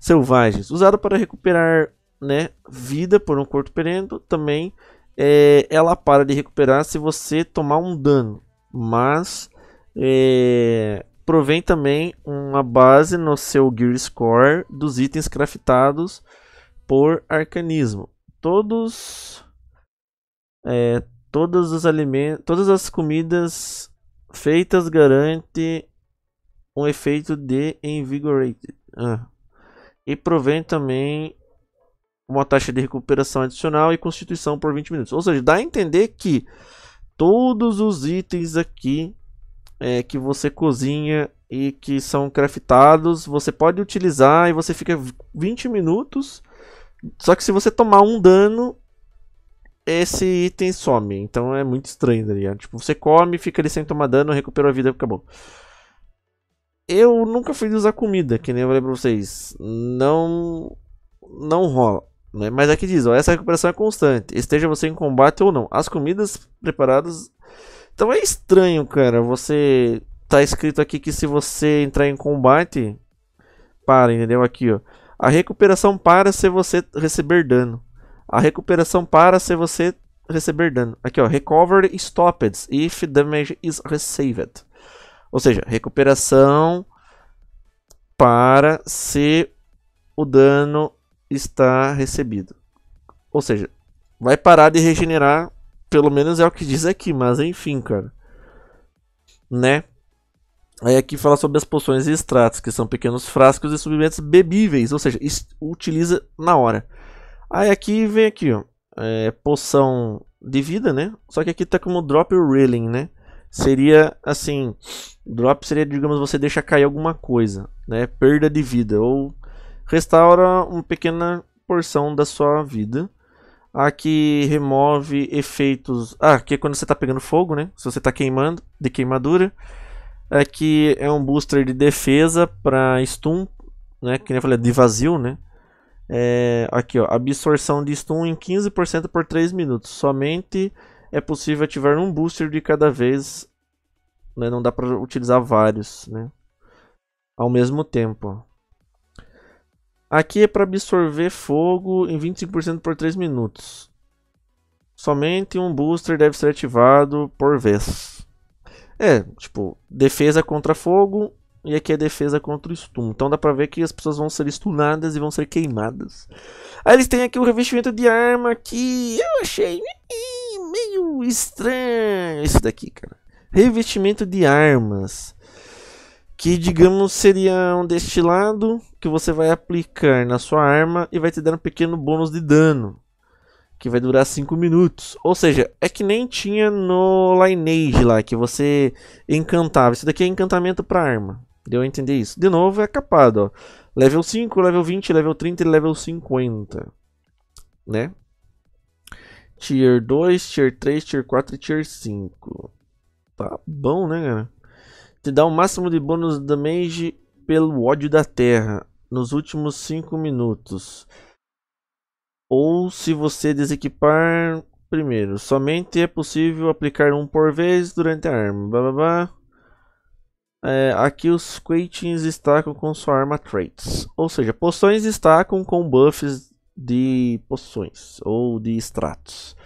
Selvagens. Usado para recuperar né, vida por um curto período. Também é, ela para de recuperar se você tomar um dano, mas é, provém também uma base no seu Gear Score dos itens craftados por arcanismo. Todos, é, todos os alimentos, todas as comidas feitas garante um efeito de invigorated. Ah. E provém também uma taxa de recuperação adicional e constituição por 20 minutos. Ou seja, dá a entender que todos os itens aqui é, que você cozinha e que são craftados, você pode utilizar e você fica 20 minutos. Só que se você tomar um dano, esse item some. Então é muito estranho, tá Tipo, você come, fica ali sem tomar dano, recupera a vida e acabou. Eu nunca fui usar comida, que nem eu falei pra vocês. Não. Não rola. Né? Mas aqui é diz, ó, essa recuperação é constante, esteja você em combate ou não. As comidas preparadas... Então é estranho, cara, você... Tá escrito aqui que se você entrar em combate... Para, entendeu? Aqui, ó. A recuperação para se você receber dano. A recuperação para se você receber dano. Aqui, ó. Recovery stopped if damage is received. Ou seja, recuperação para se o dano está recebido. Ou seja, vai parar de regenerar, pelo menos é o que diz aqui, mas enfim, cara. Né? Aí aqui fala sobre as poções e extratos, que são pequenos frascos e suprimentos bebíveis, ou seja, utiliza na hora. Aí aqui vem aqui, ó, é, poção de vida, né? Só que aqui tá como drop railing, né? Seria assim, drop seria, digamos, você deixa cair alguma coisa, né? Perda de vida ou restaura uma pequena porção da sua vida. A que remove efeitos. Ah, que é quando você está pegando fogo, né? Se você está queimando, de queimadura. Aqui é, é um booster de defesa para stun, né? Que nem eu falei, de vazio, né? É, aqui, ó, absorção de stun em 15% por 3 minutos. Somente é possível ativar um booster de cada vez. Né? Não dá para utilizar vários, né? Ao mesmo tempo. Aqui é para absorver fogo em 25% por 3 minutos. Somente um booster deve ser ativado por vez. É, tipo, defesa contra fogo e aqui é defesa contra o stun. Então dá pra ver que as pessoas vão ser stunadas e vão ser queimadas. Aí eles têm aqui o revestimento de arma que eu achei meio estranho isso daqui, cara. Revestimento de armas. Que, digamos, seria um destilado que você vai aplicar na sua arma e vai te dar um pequeno bônus de dano. Que vai durar 5 minutos. Ou seja, é que nem tinha no Lineage lá, que você encantava. Isso daqui é encantamento para arma. Deu a entender isso. De novo, é capado, ó. Level 5, level 20, level 30 e level 50. Né? Tier 2, Tier 3, Tier 4 e Tier 5. Tá bom, né, cara? Te dá o máximo de bônus de damage pelo ódio da terra nos últimos 5 minutos. Ou se você desequipar primeiro. Somente é possível aplicar um por vez durante a arma. Blá, blá, blá. É, aqui os Quaitins destacam com sua arma traits. Ou seja, poções destacam com buffs de poções ou de extratos.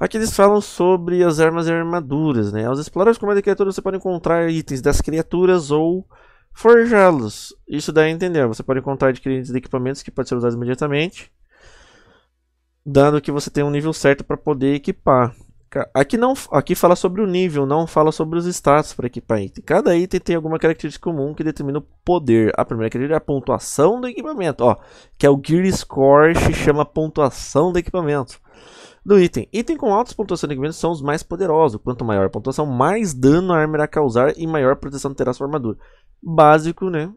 Aqui eles falam sobre as armas e armaduras. Né? Aos exploradores os comandos de criaturas você pode encontrar itens das criaturas ou forjá-los. Isso dá a entender. Você pode contar adquirindo equipamentos que podem ser usados imediatamente, dando que você tem um nível certo para poder equipar. Aqui não, aqui fala sobre o nível, não fala sobre os status para equipar item. Cada item tem alguma característica comum que determina o poder. A primeira característica é a pontuação do equipamento, ó, que é o Gear Score, que chama pontuação do equipamento do item. Item com altas pontuações de equipamento são os mais poderosos. Quanto maior a pontuação, mais dano a arma irá causar e maior proteção terá sua armadura básico, né?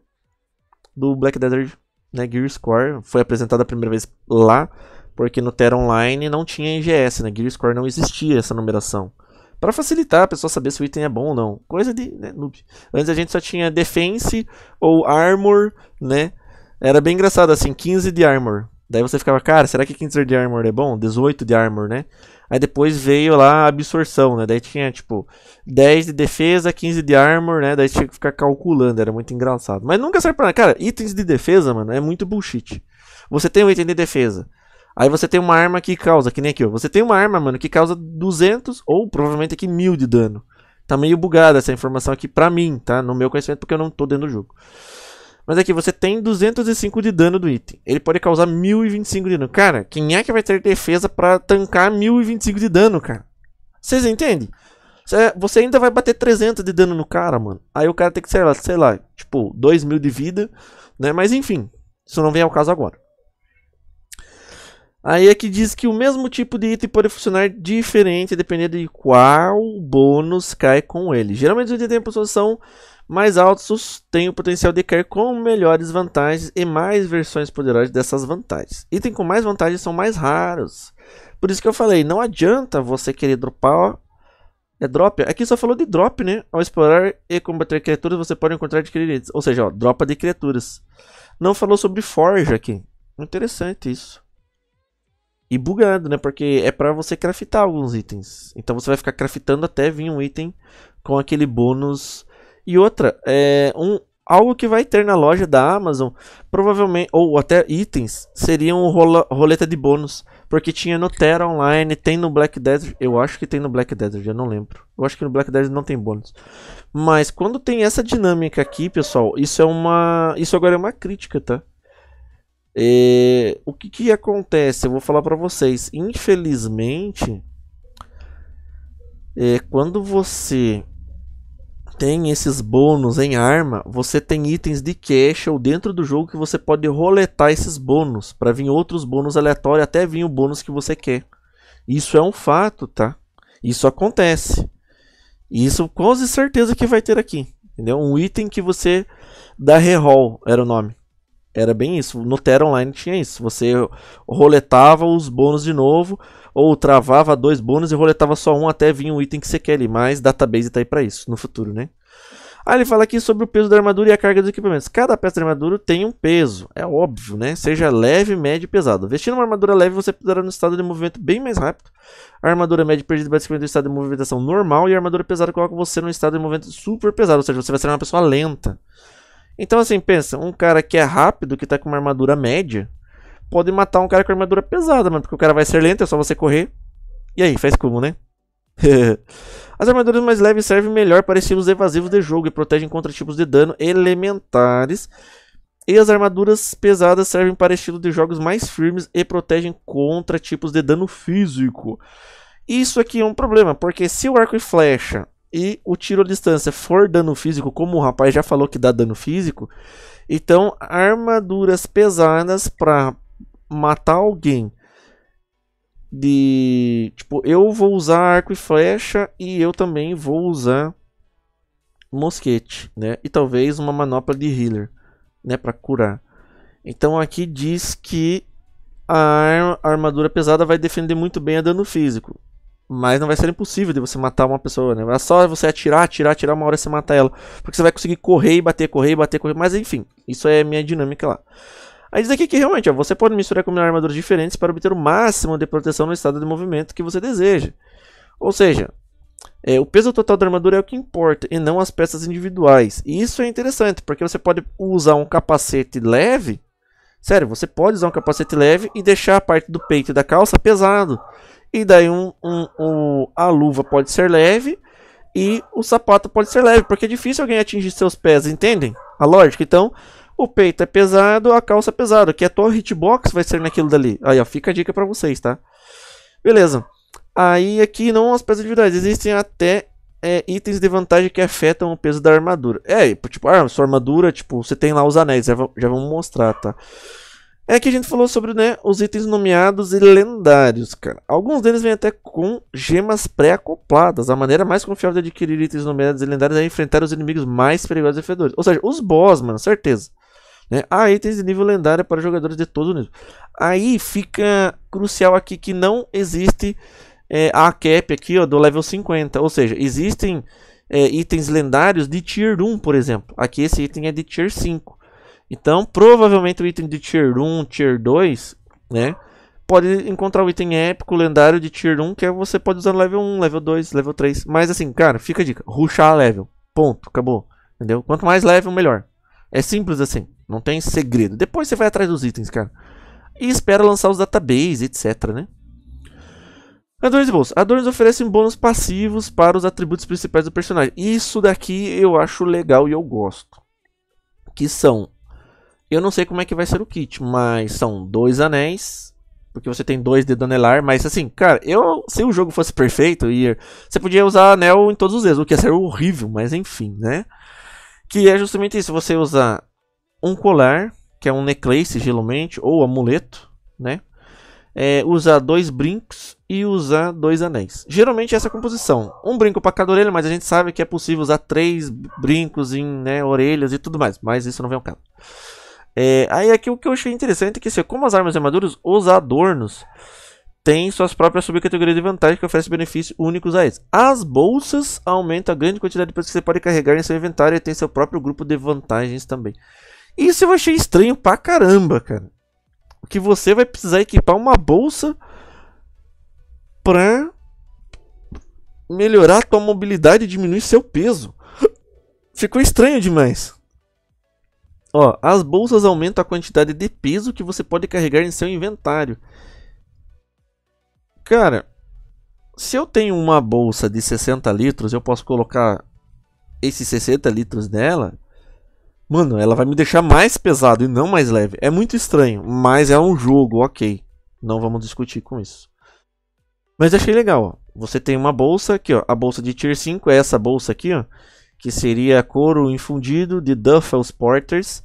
Do Black Desert né, Gear Score. Foi apresentado a primeira vez lá, porque no Terra Online não tinha IGS, né? Gear Score não existia essa numeração. Para facilitar a pessoa saber se o item é bom ou não. Coisa de né, noob. Antes a gente só tinha Defense ou Armor, né? Era bem engraçado assim, 15 de Armor. Daí você ficava, cara, será que 15 de armor é bom? 18 de armor, né? Aí depois veio lá a absorção, né? Daí tinha, tipo, 10 de defesa, 15 de armor, né? Daí tinha que ficar calculando, era muito engraçado. Mas nunca serve pra nada. Cara, itens de defesa, mano, é muito bullshit. Você tem um item de defesa. Aí você tem uma arma que causa, que nem aqui, ó. Você tem uma arma, mano, que causa 200 ou provavelmente aqui 1000 de dano. Tá meio bugada essa informação aqui pra mim, tá? No meu conhecimento, porque eu não tô dentro do jogo. Mas aqui você tem 205 de dano do item. Ele pode causar 1025 de dano. Cara, quem é que vai ter defesa para tancar 1025 de dano, cara? Vocês entendem? Você ainda vai bater 300 de dano no cara, mano. Aí o cara tem que, sei lá, sei lá tipo, 2 mil de vida, né? Mas enfim, isso não vem ao caso agora. Aí é que diz que o mesmo tipo de item pode funcionar diferente dependendo de qual bônus cai com ele. Geralmente os itens têm são mais altos têm o potencial de cair com melhores vantagens e mais versões poderosas dessas vantagens. Itens com mais vantagens são mais raros. Por isso que eu falei, não adianta você querer dropar. É drop? Aqui só falou de drop, né? Ao explorar e combater criaturas, você pode encontrar adquirir itens. Ou seja, ó, dropa de criaturas. Não falou sobre forge aqui. Interessante isso. E bugado, né? Porque é para você craftar alguns itens. Então você vai ficar craftando até vir um item com aquele bônus e outra, é um, algo que vai ter na loja da Amazon, provavelmente, ou até itens, seriam rola, roleta de bônus. Porque tinha no Terra Online, tem no Black Desert, eu acho que tem no Black Desert, eu não lembro. Eu acho que no Black Desert não tem bônus. Mas quando tem essa dinâmica aqui, pessoal, isso é uma, isso agora é uma crítica, tá? É, o que que acontece? Eu vou falar para vocês. Infelizmente, é, quando você tem esses bônus em arma, você tem itens de cache ou dentro do jogo que você pode roletar esses bônus para vir outros bônus aleatórios até vir o bônus que você quer. Isso é um fato, tá? Isso acontece. isso quase certeza que vai ter aqui, entendeu? Um item que você dá reroll, era o nome. Era bem isso. No Terra Online tinha isso. Você roletava os bônus de novo, ou travava dois bônus e roletava só um até vir um item que você quer ali. Mas database tá aí pra isso, no futuro, né? Aí ele fala aqui sobre o peso da armadura e a carga dos equipamentos. Cada peça de armadura tem um peso, é óbvio, né? Seja leve, médio e pesado. Vestindo uma armadura leve, você pisará no estado de movimento bem mais rápido. A armadura média perdida é basicamente no estado de movimentação normal e a armadura pesada coloca você no estado de movimento super pesado, ou seja, você vai ser uma pessoa lenta. Então, assim, pensa, um cara que é rápido, que tá com uma armadura média, pode matar um cara com armadura pesada, mano, porque o cara vai ser lento, é só você correr. E aí, faz como, né? (laughs) As armaduras mais leves servem melhor para estilos evasivos de jogo e protegem contra tipos de dano elementares. E as armaduras pesadas servem para estilos de jogos mais firmes e protegem contra tipos de dano físico. Isso aqui é um problema, porque se o arco e flecha e o tiro à distância for dano físico, como o rapaz já falou que dá dano físico, então armaduras pesadas para matar alguém de tipo eu vou usar arco e flecha e eu também vou usar mosquete, né? E talvez uma manopla de healer, né, para curar. Então aqui diz que a armadura pesada vai defender muito bem a dano físico. Mas não vai ser impossível de você matar uma pessoa, né? É só você atirar, atirar, atirar, uma hora você matar ela. Porque você vai conseguir correr e bater, correr e bater, correr. Mas enfim, isso é minha dinâmica lá. Aí diz aqui que realmente, ó, você pode misturar com armaduras diferentes para obter o máximo de proteção no estado de movimento que você deseja. Ou seja, é, o peso total da armadura é o que importa e não as peças individuais. E isso é interessante, porque você pode usar um capacete leve. Sério, você pode usar um capacete leve e deixar a parte do peito e da calça pesado. E daí um, um, um, a luva pode ser leve e o sapato pode ser leve, porque é difícil alguém atingir seus pés, entendem? A lógica. Então, o peito é pesado, a calça é pesada, que é a tua hitbox vai ser naquilo dali. Aí, ó, fica a dica para vocês, tá? Beleza. Aí aqui não as peças individuais, existem até é, itens de vantagem que afetam o peso da armadura. É, tipo, a ah, sua armadura, tipo, você tem lá os anéis, já, já vamos mostrar, tá? é que a gente falou sobre né, os itens nomeados e lendários, cara. Alguns deles vêm até com gemas pré-acopladas. A maneira mais confiável de adquirir itens nomeados e lendários é enfrentar os inimigos mais perigosos e fedores. Ou seja, os boss, mano, certeza. Né? Há itens de nível lendário para jogadores de todo o nível. Aí fica crucial aqui que não existe é, a cap aqui ó, do level 50. Ou seja, existem é, itens lendários de tier 1, por exemplo. Aqui esse item é de tier 5. Então, provavelmente o item de Tier 1, Tier 2, né? Pode encontrar o item épico, lendário de Tier 1, que é você pode usar no level 1, level 2, level 3. Mas assim, cara, fica a dica. Ruxar level. Ponto. Acabou. Entendeu? Quanto mais level, melhor. É simples assim. Não tem segredo. Depois você vai atrás dos itens, cara. E espera lançar os databases, etc, né? Adornos e bolsas. Adornos oferecem bônus passivos para os atributos principais do personagem. Isso daqui eu acho legal e eu gosto. Que são eu não sei como é que vai ser o kit, mas são dois anéis. Porque você tem dois de Danelar, mas assim, cara, eu se o jogo fosse perfeito, ia, você podia usar anel em todos os dedos, o que ia ser horrível, mas enfim, né? Que é justamente isso, você usar um colar, que é um necklace geralmente, ou amuleto, né? É, usar dois brincos e usar dois anéis. Geralmente essa é a composição. Um brinco para cada orelha, mas a gente sabe que é possível usar três brincos em né, orelhas e tudo mais. Mas isso não vem ao caso. É, aí aqui o que eu achei interessante é que, assim, como as armas e armaduras, os adornos têm suas próprias subcategorias de vantagem que oferecem benefícios únicos a eles. As bolsas aumentam a grande quantidade de coisas que você pode carregar em seu inventário e tem seu próprio grupo de vantagens também. Isso eu achei estranho pra caramba, cara. Que você vai precisar equipar uma bolsa pra melhorar a tua mobilidade e diminuir seu peso. Ficou estranho demais. Ó, as bolsas aumentam a quantidade de peso que você pode carregar em seu inventário. Cara, se eu tenho uma bolsa de 60 litros, eu posso colocar esses 60 litros nela. Mano, ela vai me deixar mais pesado e não mais leve. É muito estranho, mas é um jogo, ok. Não vamos discutir com isso. Mas achei legal, ó. Você tem uma bolsa aqui, ó. A bolsa de Tier 5 é essa bolsa aqui, ó que seria couro infundido de Duffel's Porters.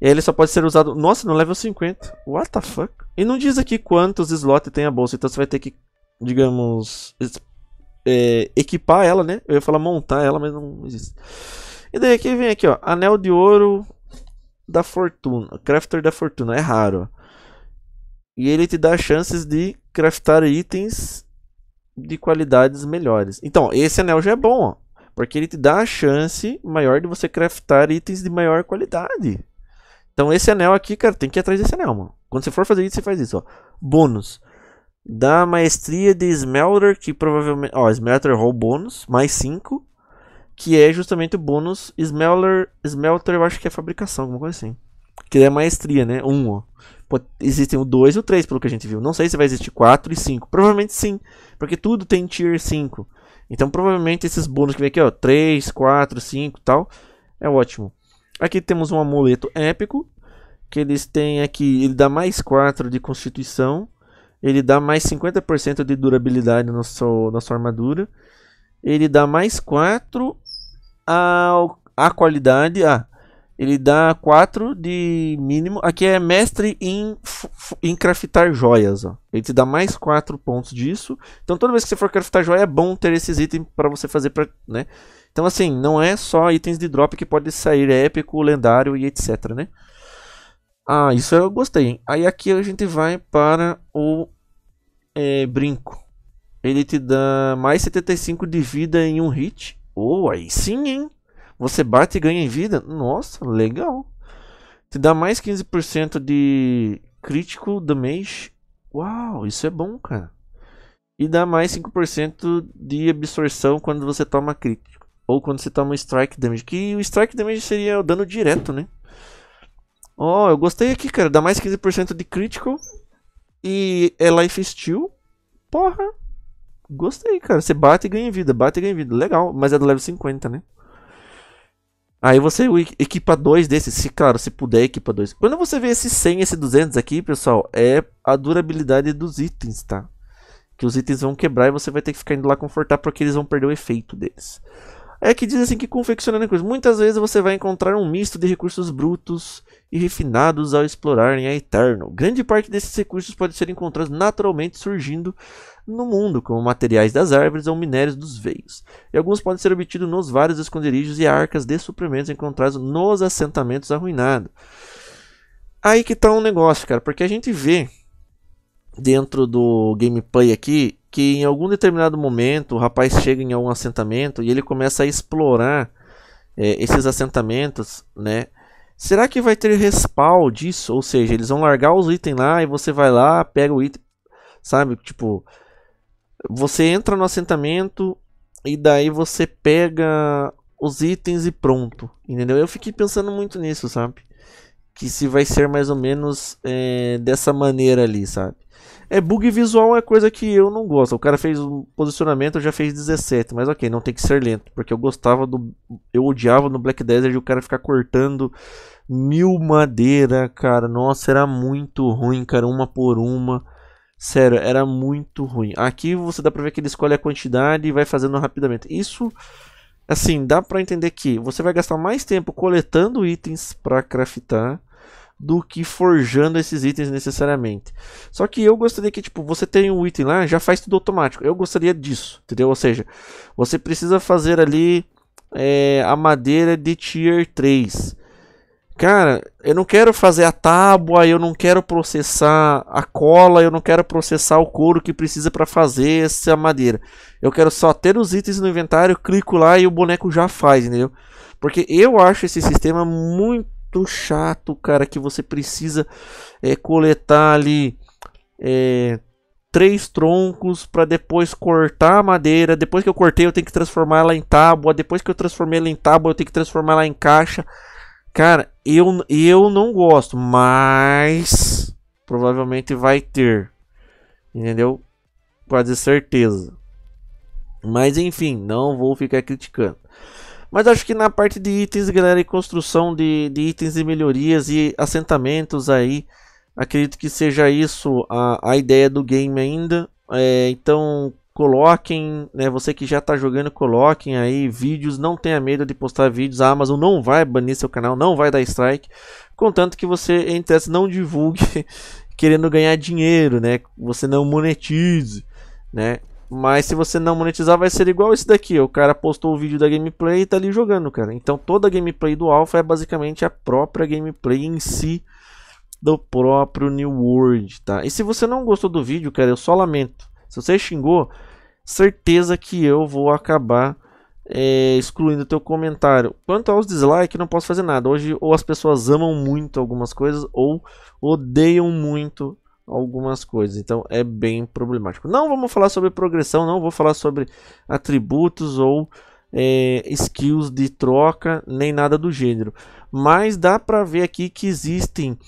e Ele só pode ser usado. Nossa, no level 50. What the fuck? E não diz aqui quantos slots tem a bolsa, então você vai ter que, digamos, é, equipar ela, né? Eu ia falar montar ela, mas não existe. E daí aqui vem aqui, ó. Anel de ouro da fortuna. Crafter da fortuna. É raro. E ele te dá chances de craftar itens de qualidades melhores. Então, esse anel já é bom, ó. Porque ele te dá a chance maior de você craftar itens de maior qualidade. Então esse anel aqui, cara, tem que ir atrás desse anel, mano. Quando você for fazer isso, você faz isso, ó. Bônus. Da maestria de Smelter, que provavelmente... Ó, Smelter roll bônus, mais 5. Que é justamente o bônus Smelter... Smelter, eu acho que é fabricação, alguma coisa assim. Que é maestria, né? 1, um, ó. Pô, existem o 2 e o 3, pelo que a gente viu. Não sei se vai existir 4 e 5. Provavelmente sim, porque tudo tem tier 5. Então provavelmente esses bônus que vem aqui, ó, 3, 4, 5 tal, é ótimo. Aqui temos um amuleto épico, que eles têm aqui, ele dá mais 4 de constituição, ele dá mais 50% de durabilidade na sua, na sua armadura, ele dá mais 4 ao, à qualidade, ah, ele dá 4 de mínimo. Aqui é mestre em, em craftar joias. Ó. Ele te dá mais 4 pontos disso. Então toda vez que você for craftar joia, é bom ter esses itens para você fazer. Pra, né? Então assim, não é só itens de drop que pode sair é épico, lendário e etc. Né? Ah, isso eu gostei. Hein? Aí aqui a gente vai para o é, brinco. Ele te dá mais 75 de vida em um hit. Oh, aí sim, hein? Você bate e ganha em vida? Nossa, legal. Te dá mais 15% de crítico damage. Uau, isso é bom, cara. E dá mais 5% de absorção quando você toma crítico. Ou quando você toma strike damage. Que o strike damage seria o dano direto, né? Ó, oh, eu gostei aqui, cara. Dá mais 15% de crítico. E é life steal. Porra. Gostei, cara. Você bate e ganha vida. Bate e ganha vida. Legal. Mas é do level 50, né? Aí você equipa dois desses, se claro, se puder equipa dois. Quando você vê esse 100, esse 200 aqui, pessoal, é a durabilidade dos itens, tá? Que os itens vão quebrar e você vai ter que ficar indo lá confortar porque eles vão perder o efeito deles é que diz assim que confeccionando recursos, muitas vezes você vai encontrar um misto de recursos brutos e refinados ao explorarem a Eterno. Grande parte desses recursos pode ser encontrados naturalmente surgindo no mundo, como materiais das árvores ou minérios dos veios. E alguns podem ser obtidos nos vários esconderijos e arcas de suprimentos encontrados nos assentamentos arruinados. Aí que tá um negócio, cara, porque a gente vê dentro do gameplay aqui que em algum determinado momento o rapaz chega em algum assentamento e ele começa a explorar é, esses assentamentos, né? Será que vai ter respaldo disso? Ou seja, eles vão largar os itens lá e você vai lá, pega o item, sabe? Tipo, você entra no assentamento e daí você pega os itens e pronto, entendeu? Eu fiquei pensando muito nisso, sabe? Que se vai ser mais ou menos é, dessa maneira ali, sabe? É, bug visual é coisa que eu não gosto. O cara fez o posicionamento, já fez 17, mas ok, não tem que ser lento, porque eu gostava do. Eu odiava no Black Desert o cara ficar cortando mil madeira, cara. Nossa, era muito ruim, cara, uma por uma. Sério, era muito ruim. Aqui você dá pra ver que ele escolhe a quantidade e vai fazendo rapidamente. Isso, assim, dá pra entender que você vai gastar mais tempo coletando itens pra craftar do que forjando esses itens necessariamente. Só que eu gostaria que, tipo, você tem um item lá, já faz tudo automático. Eu gostaria disso, entendeu? Ou seja, você precisa fazer ali é, a madeira de tier 3. Cara, eu não quero fazer a tábua, eu não quero processar a cola, eu não quero processar o couro que precisa para fazer essa madeira. Eu quero só ter os itens no inventário, clico lá e o boneco já faz, entendeu? Porque eu acho esse sistema muito muito chato, cara, que você precisa é, coletar ali é, três troncos para depois cortar a madeira. Depois que eu cortei, eu tenho que transformar ela em tábua. Depois que eu transformei ela em tábua, eu tenho que transformar ela em caixa. Cara, eu, eu não gosto, mas provavelmente vai ter. Entendeu? Quase certeza. Mas enfim, não vou ficar criticando. Mas acho que na parte de itens, galera, e construção de, de itens e melhorias e assentamentos aí, acredito que seja isso a, a ideia do game ainda. É, então coloquem, né, você que já está jogando, coloquem aí vídeos, não tenha medo de postar vídeos, a Amazon não vai banir seu canal, não vai dar strike, contanto que você, em não divulgue (laughs) querendo ganhar dinheiro, né, você não monetize, né, mas se você não monetizar, vai ser igual esse daqui. O cara postou o vídeo da gameplay e tá ali jogando, cara. Então toda a gameplay do Alpha é basicamente a própria gameplay em si do próprio New World, tá? E se você não gostou do vídeo, cara, eu só lamento. Se você xingou, certeza que eu vou acabar é, excluindo o teu comentário. Quanto aos dislikes, não posso fazer nada. Hoje ou as pessoas amam muito algumas coisas ou odeiam muito algumas coisas. Então é bem problemático. Não vamos falar sobre progressão, não vou falar sobre atributos ou é, skills de troca, nem nada do gênero. Mas dá para ver aqui que existem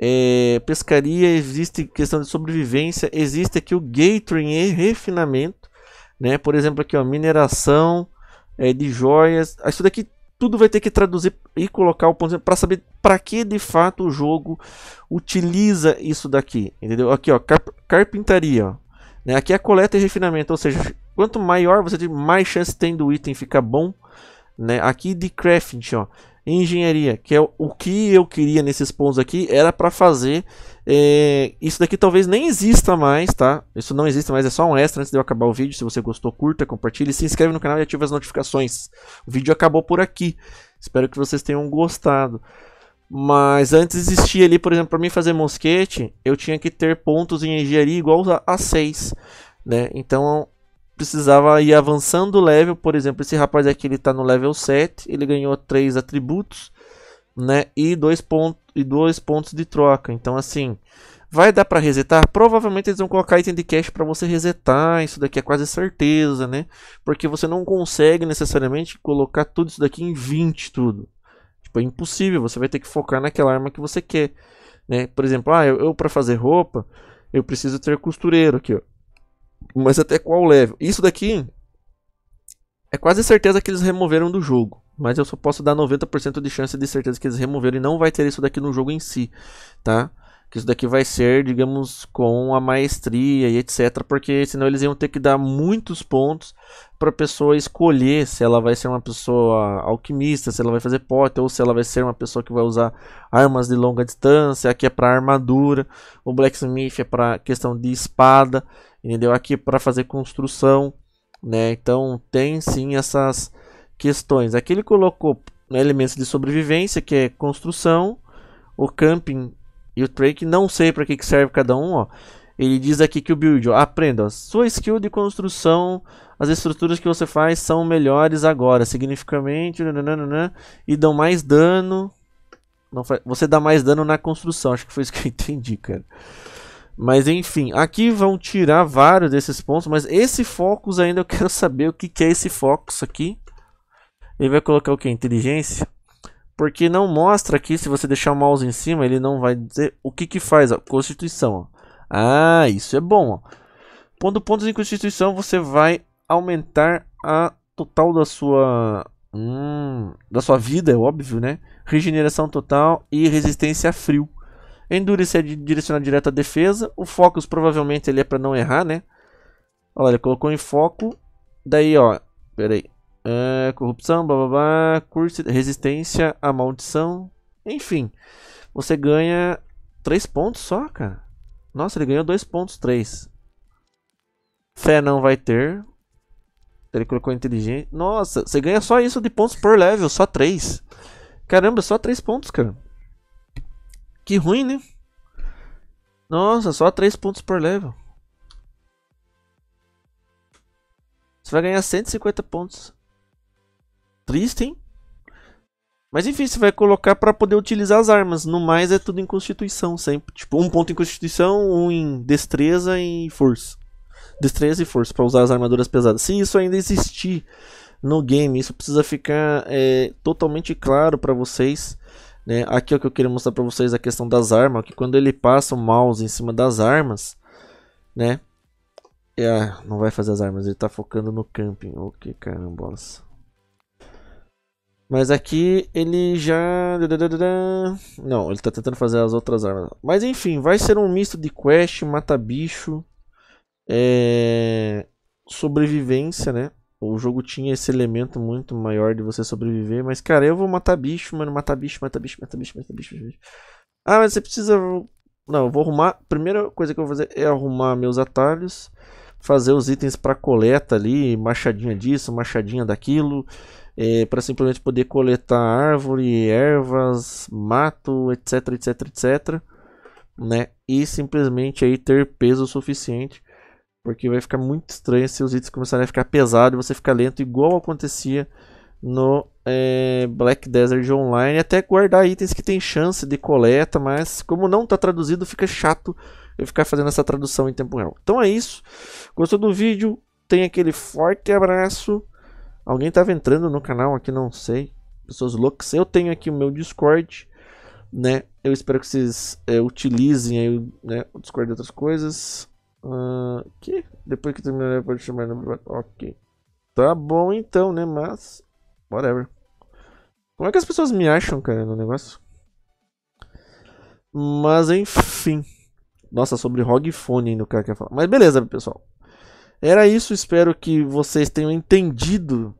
é, pescaria, existe questão de sobrevivência, existe aqui o gathering e refinamento. Né? Por exemplo, aqui ó, mineração é, de joias. Ah, isso daqui tudo vai ter que traduzir e colocar o ponto para saber para que de fato o jogo utiliza isso daqui, entendeu? Aqui ó, carpintaria, ó, né? Aqui é coleta e refinamento, ou seja, quanto maior você tem, mais chance tem do item ficar bom, né? Aqui de crafting, ó, engenharia, que é o que eu queria nesses pontos aqui, era para fazer. É, isso daqui talvez nem exista mais, tá? Isso não existe mais, é só um extra antes de eu acabar o vídeo. Se você gostou, curta, compartilhe, se inscreve no canal e ativa as notificações. O vídeo acabou por aqui. Espero que vocês tenham gostado. Mas antes existia ali, por exemplo, para mim fazer mosquete, eu tinha que ter pontos em engenharia igual a, a 6, né? Então precisava ir avançando o level, por exemplo, esse rapaz aqui ele tá no level 7, ele ganhou 3 atributos, né, e 2 pontos e dois pontos de troca. Então assim, vai dar para resetar? Provavelmente eles vão colocar item de cash para você resetar, isso daqui é quase certeza, né? Porque você não consegue necessariamente colocar tudo isso daqui em 20 tudo. Tipo, é impossível, você vai ter que focar naquela arma que você quer, né? Por exemplo, ah, eu, eu para fazer roupa, eu preciso ter costureiro aqui, ó. Mas até qual level? Isso daqui é quase certeza que eles removeram do jogo. Mas eu só posso dar 90% de chance de certeza que eles removeram e não vai ter isso daqui no jogo em si, tá? que isso daqui vai ser, digamos, com a maestria e etc, porque senão eles iam ter que dar muitos pontos para a pessoa escolher se ela vai ser uma pessoa alquimista, se ela vai fazer pote ou se ela vai ser uma pessoa que vai usar armas de longa distância, aqui é para armadura, o blacksmith é para questão de espada, entendeu? Aqui é para fazer construção, né? Então tem sim essas questões. Aqui ele colocou né, elementos de sobrevivência, que é construção, o camping e o Trake, não sei para que, que serve cada um, ó. Ele diz aqui que o build, ó, aprenda, ó, sua skill de construção, as estruturas que você faz são melhores agora, significamente, nananana, e dão mais dano. Não faz, você dá mais dano na construção, acho que foi isso que eu (laughs) entendi, cara. Mas enfim, aqui vão tirar vários desses pontos, mas esse Focus ainda eu quero saber o que, que é esse Focus aqui. Ele vai colocar o que? Inteligência? Porque não mostra aqui, se você deixar o mouse em cima, ele não vai dizer o que que faz, ó, constituição. Ó. Ah, isso é bom. Ó. Pondo pontos em constituição, você vai aumentar a total da sua hum, da sua vida, é óbvio, né? Regeneração total e resistência a frio. Endurece é direcionado direto à defesa. O Focus provavelmente ele é para não errar, né? Olha, ele colocou em foco. Daí, ó, peraí. É, corrupção, blá blá blá. Curso, resistência à maldição. Enfim, você ganha 3 pontos só, cara. Nossa, ele ganhou 2 pontos, 3. Fé não vai ter. Ele colocou inteligente. Nossa, você ganha só isso de pontos por level, só 3. Caramba, só 3 pontos, cara. Que ruim, né? Nossa, só 3 pontos por level. Você vai ganhar 150 pontos. Triste, hein? Mas enfim, você vai colocar para poder utilizar as armas. No mais, é tudo em constituição sempre. Tipo, um ponto em constituição, um em destreza e força. Destreza e força para usar as armaduras pesadas. Se isso ainda existir no game, isso precisa ficar é, totalmente claro para vocês. Né? Aqui é o que eu queria mostrar para vocês a questão das armas. Que quando ele passa o mouse em cima das armas, né? É, não vai fazer as armas, ele tá focando no camping. Ok, carambolas. Mas aqui ele já... Não, ele tá tentando fazer as outras armas. Mas enfim, vai ser um misto de quest, mata-bicho, é... sobrevivência, né? O jogo tinha esse elemento muito maior de você sobreviver. Mas, cara, eu vou matar bicho, mano. Matar bicho, matar bicho, matar bicho, matar bicho. bicho. Ah, mas você precisa... Não, eu vou arrumar... Primeira coisa que eu vou fazer é arrumar meus atalhos. Fazer os itens para coleta ali. Machadinha disso, machadinha daquilo é, para simplesmente poder coletar árvore, ervas, mato, etc, etc, etc, né? E simplesmente aí ter peso suficiente, porque vai ficar muito estranho se os itens começarem a ficar pesados e você ficar lento, igual acontecia no é, Black Desert Online, até guardar itens que tem chance de coleta, mas como não está traduzido, fica chato eu ficar fazendo essa tradução em tempo real. Então é isso. Gostou do vídeo? Tem aquele forte abraço. Alguém estava entrando no canal aqui, não sei. Pessoas loucas. Eu tenho aqui o meu Discord, né? Eu espero que vocês é, utilizem aí, né, o Discord e outras coisas. Uh, que? Depois que terminar, pode chamar no privado. Ok. Tá bom então, né? Mas. Whatever. Como é que as pessoas me acham, cara, no negócio? Mas enfim. Nossa, sobre ROG fone ainda o cara quer falar. Mas beleza, pessoal. Era isso, espero que vocês tenham entendido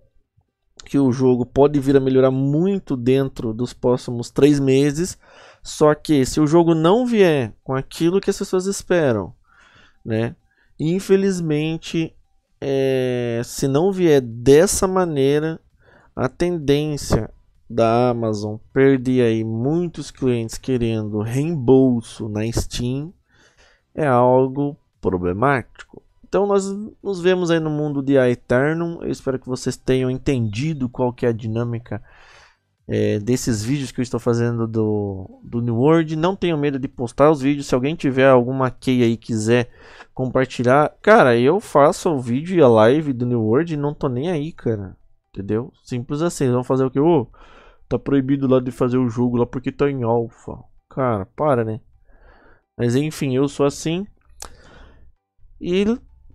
que o jogo pode vir a melhorar muito dentro dos próximos três meses. Só que se o jogo não vier com aquilo que as pessoas esperam, né? Infelizmente, é, se não vier dessa maneira, a tendência da Amazon perder aí muitos clientes querendo reembolso na Steam é algo problemático. Então nós nos vemos aí no mundo de A Eternum. Eu espero que vocês tenham entendido qual que é a dinâmica é, desses vídeos que eu estou fazendo do, do New World. Não tenham medo de postar os vídeos. Se alguém tiver alguma key aí e quiser compartilhar, cara, eu faço o vídeo e a live do New World e não tô nem aí, cara. Entendeu? Simples assim. Vamos vão fazer o que? Ô, oh, tá proibido lá de fazer o jogo lá porque tá em alfa. Cara, para, né? Mas enfim, eu sou assim. E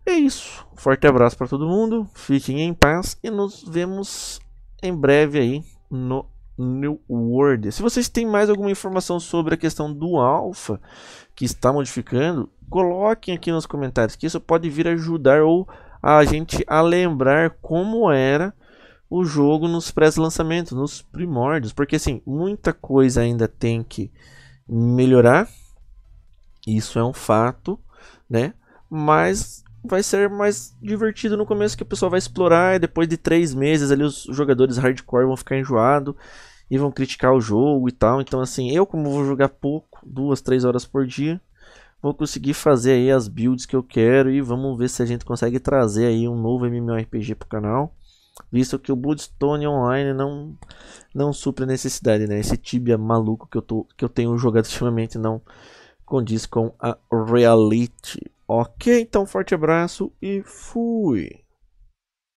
é isso. Forte abraço para todo mundo. Fiquem em paz e nos vemos em breve aí no New World. Se vocês têm mais alguma informação sobre a questão do Alpha que está modificando, coloquem aqui nos comentários que isso pode vir ajudar ou a gente a lembrar como era o jogo nos pré-lançamentos, nos primórdios, porque assim, muita coisa ainda tem que melhorar. Isso é um fato, né? Mas vai ser mais divertido no começo que o pessoal vai explorar e depois de três meses ali os jogadores hardcore vão ficar enjoados e vão criticar o jogo e tal. Então assim, eu como vou jogar pouco, duas, três horas por dia, vou conseguir fazer aí as builds que eu quero e vamos ver se a gente consegue trazer aí um novo MMORPG pro canal. Visto que o Bloodstone Online não não supre necessidade, né? Esse Tibia maluco que eu, tô, que eu tenho jogado ultimamente não condiz com a reality. Ok, então forte abraço e fui!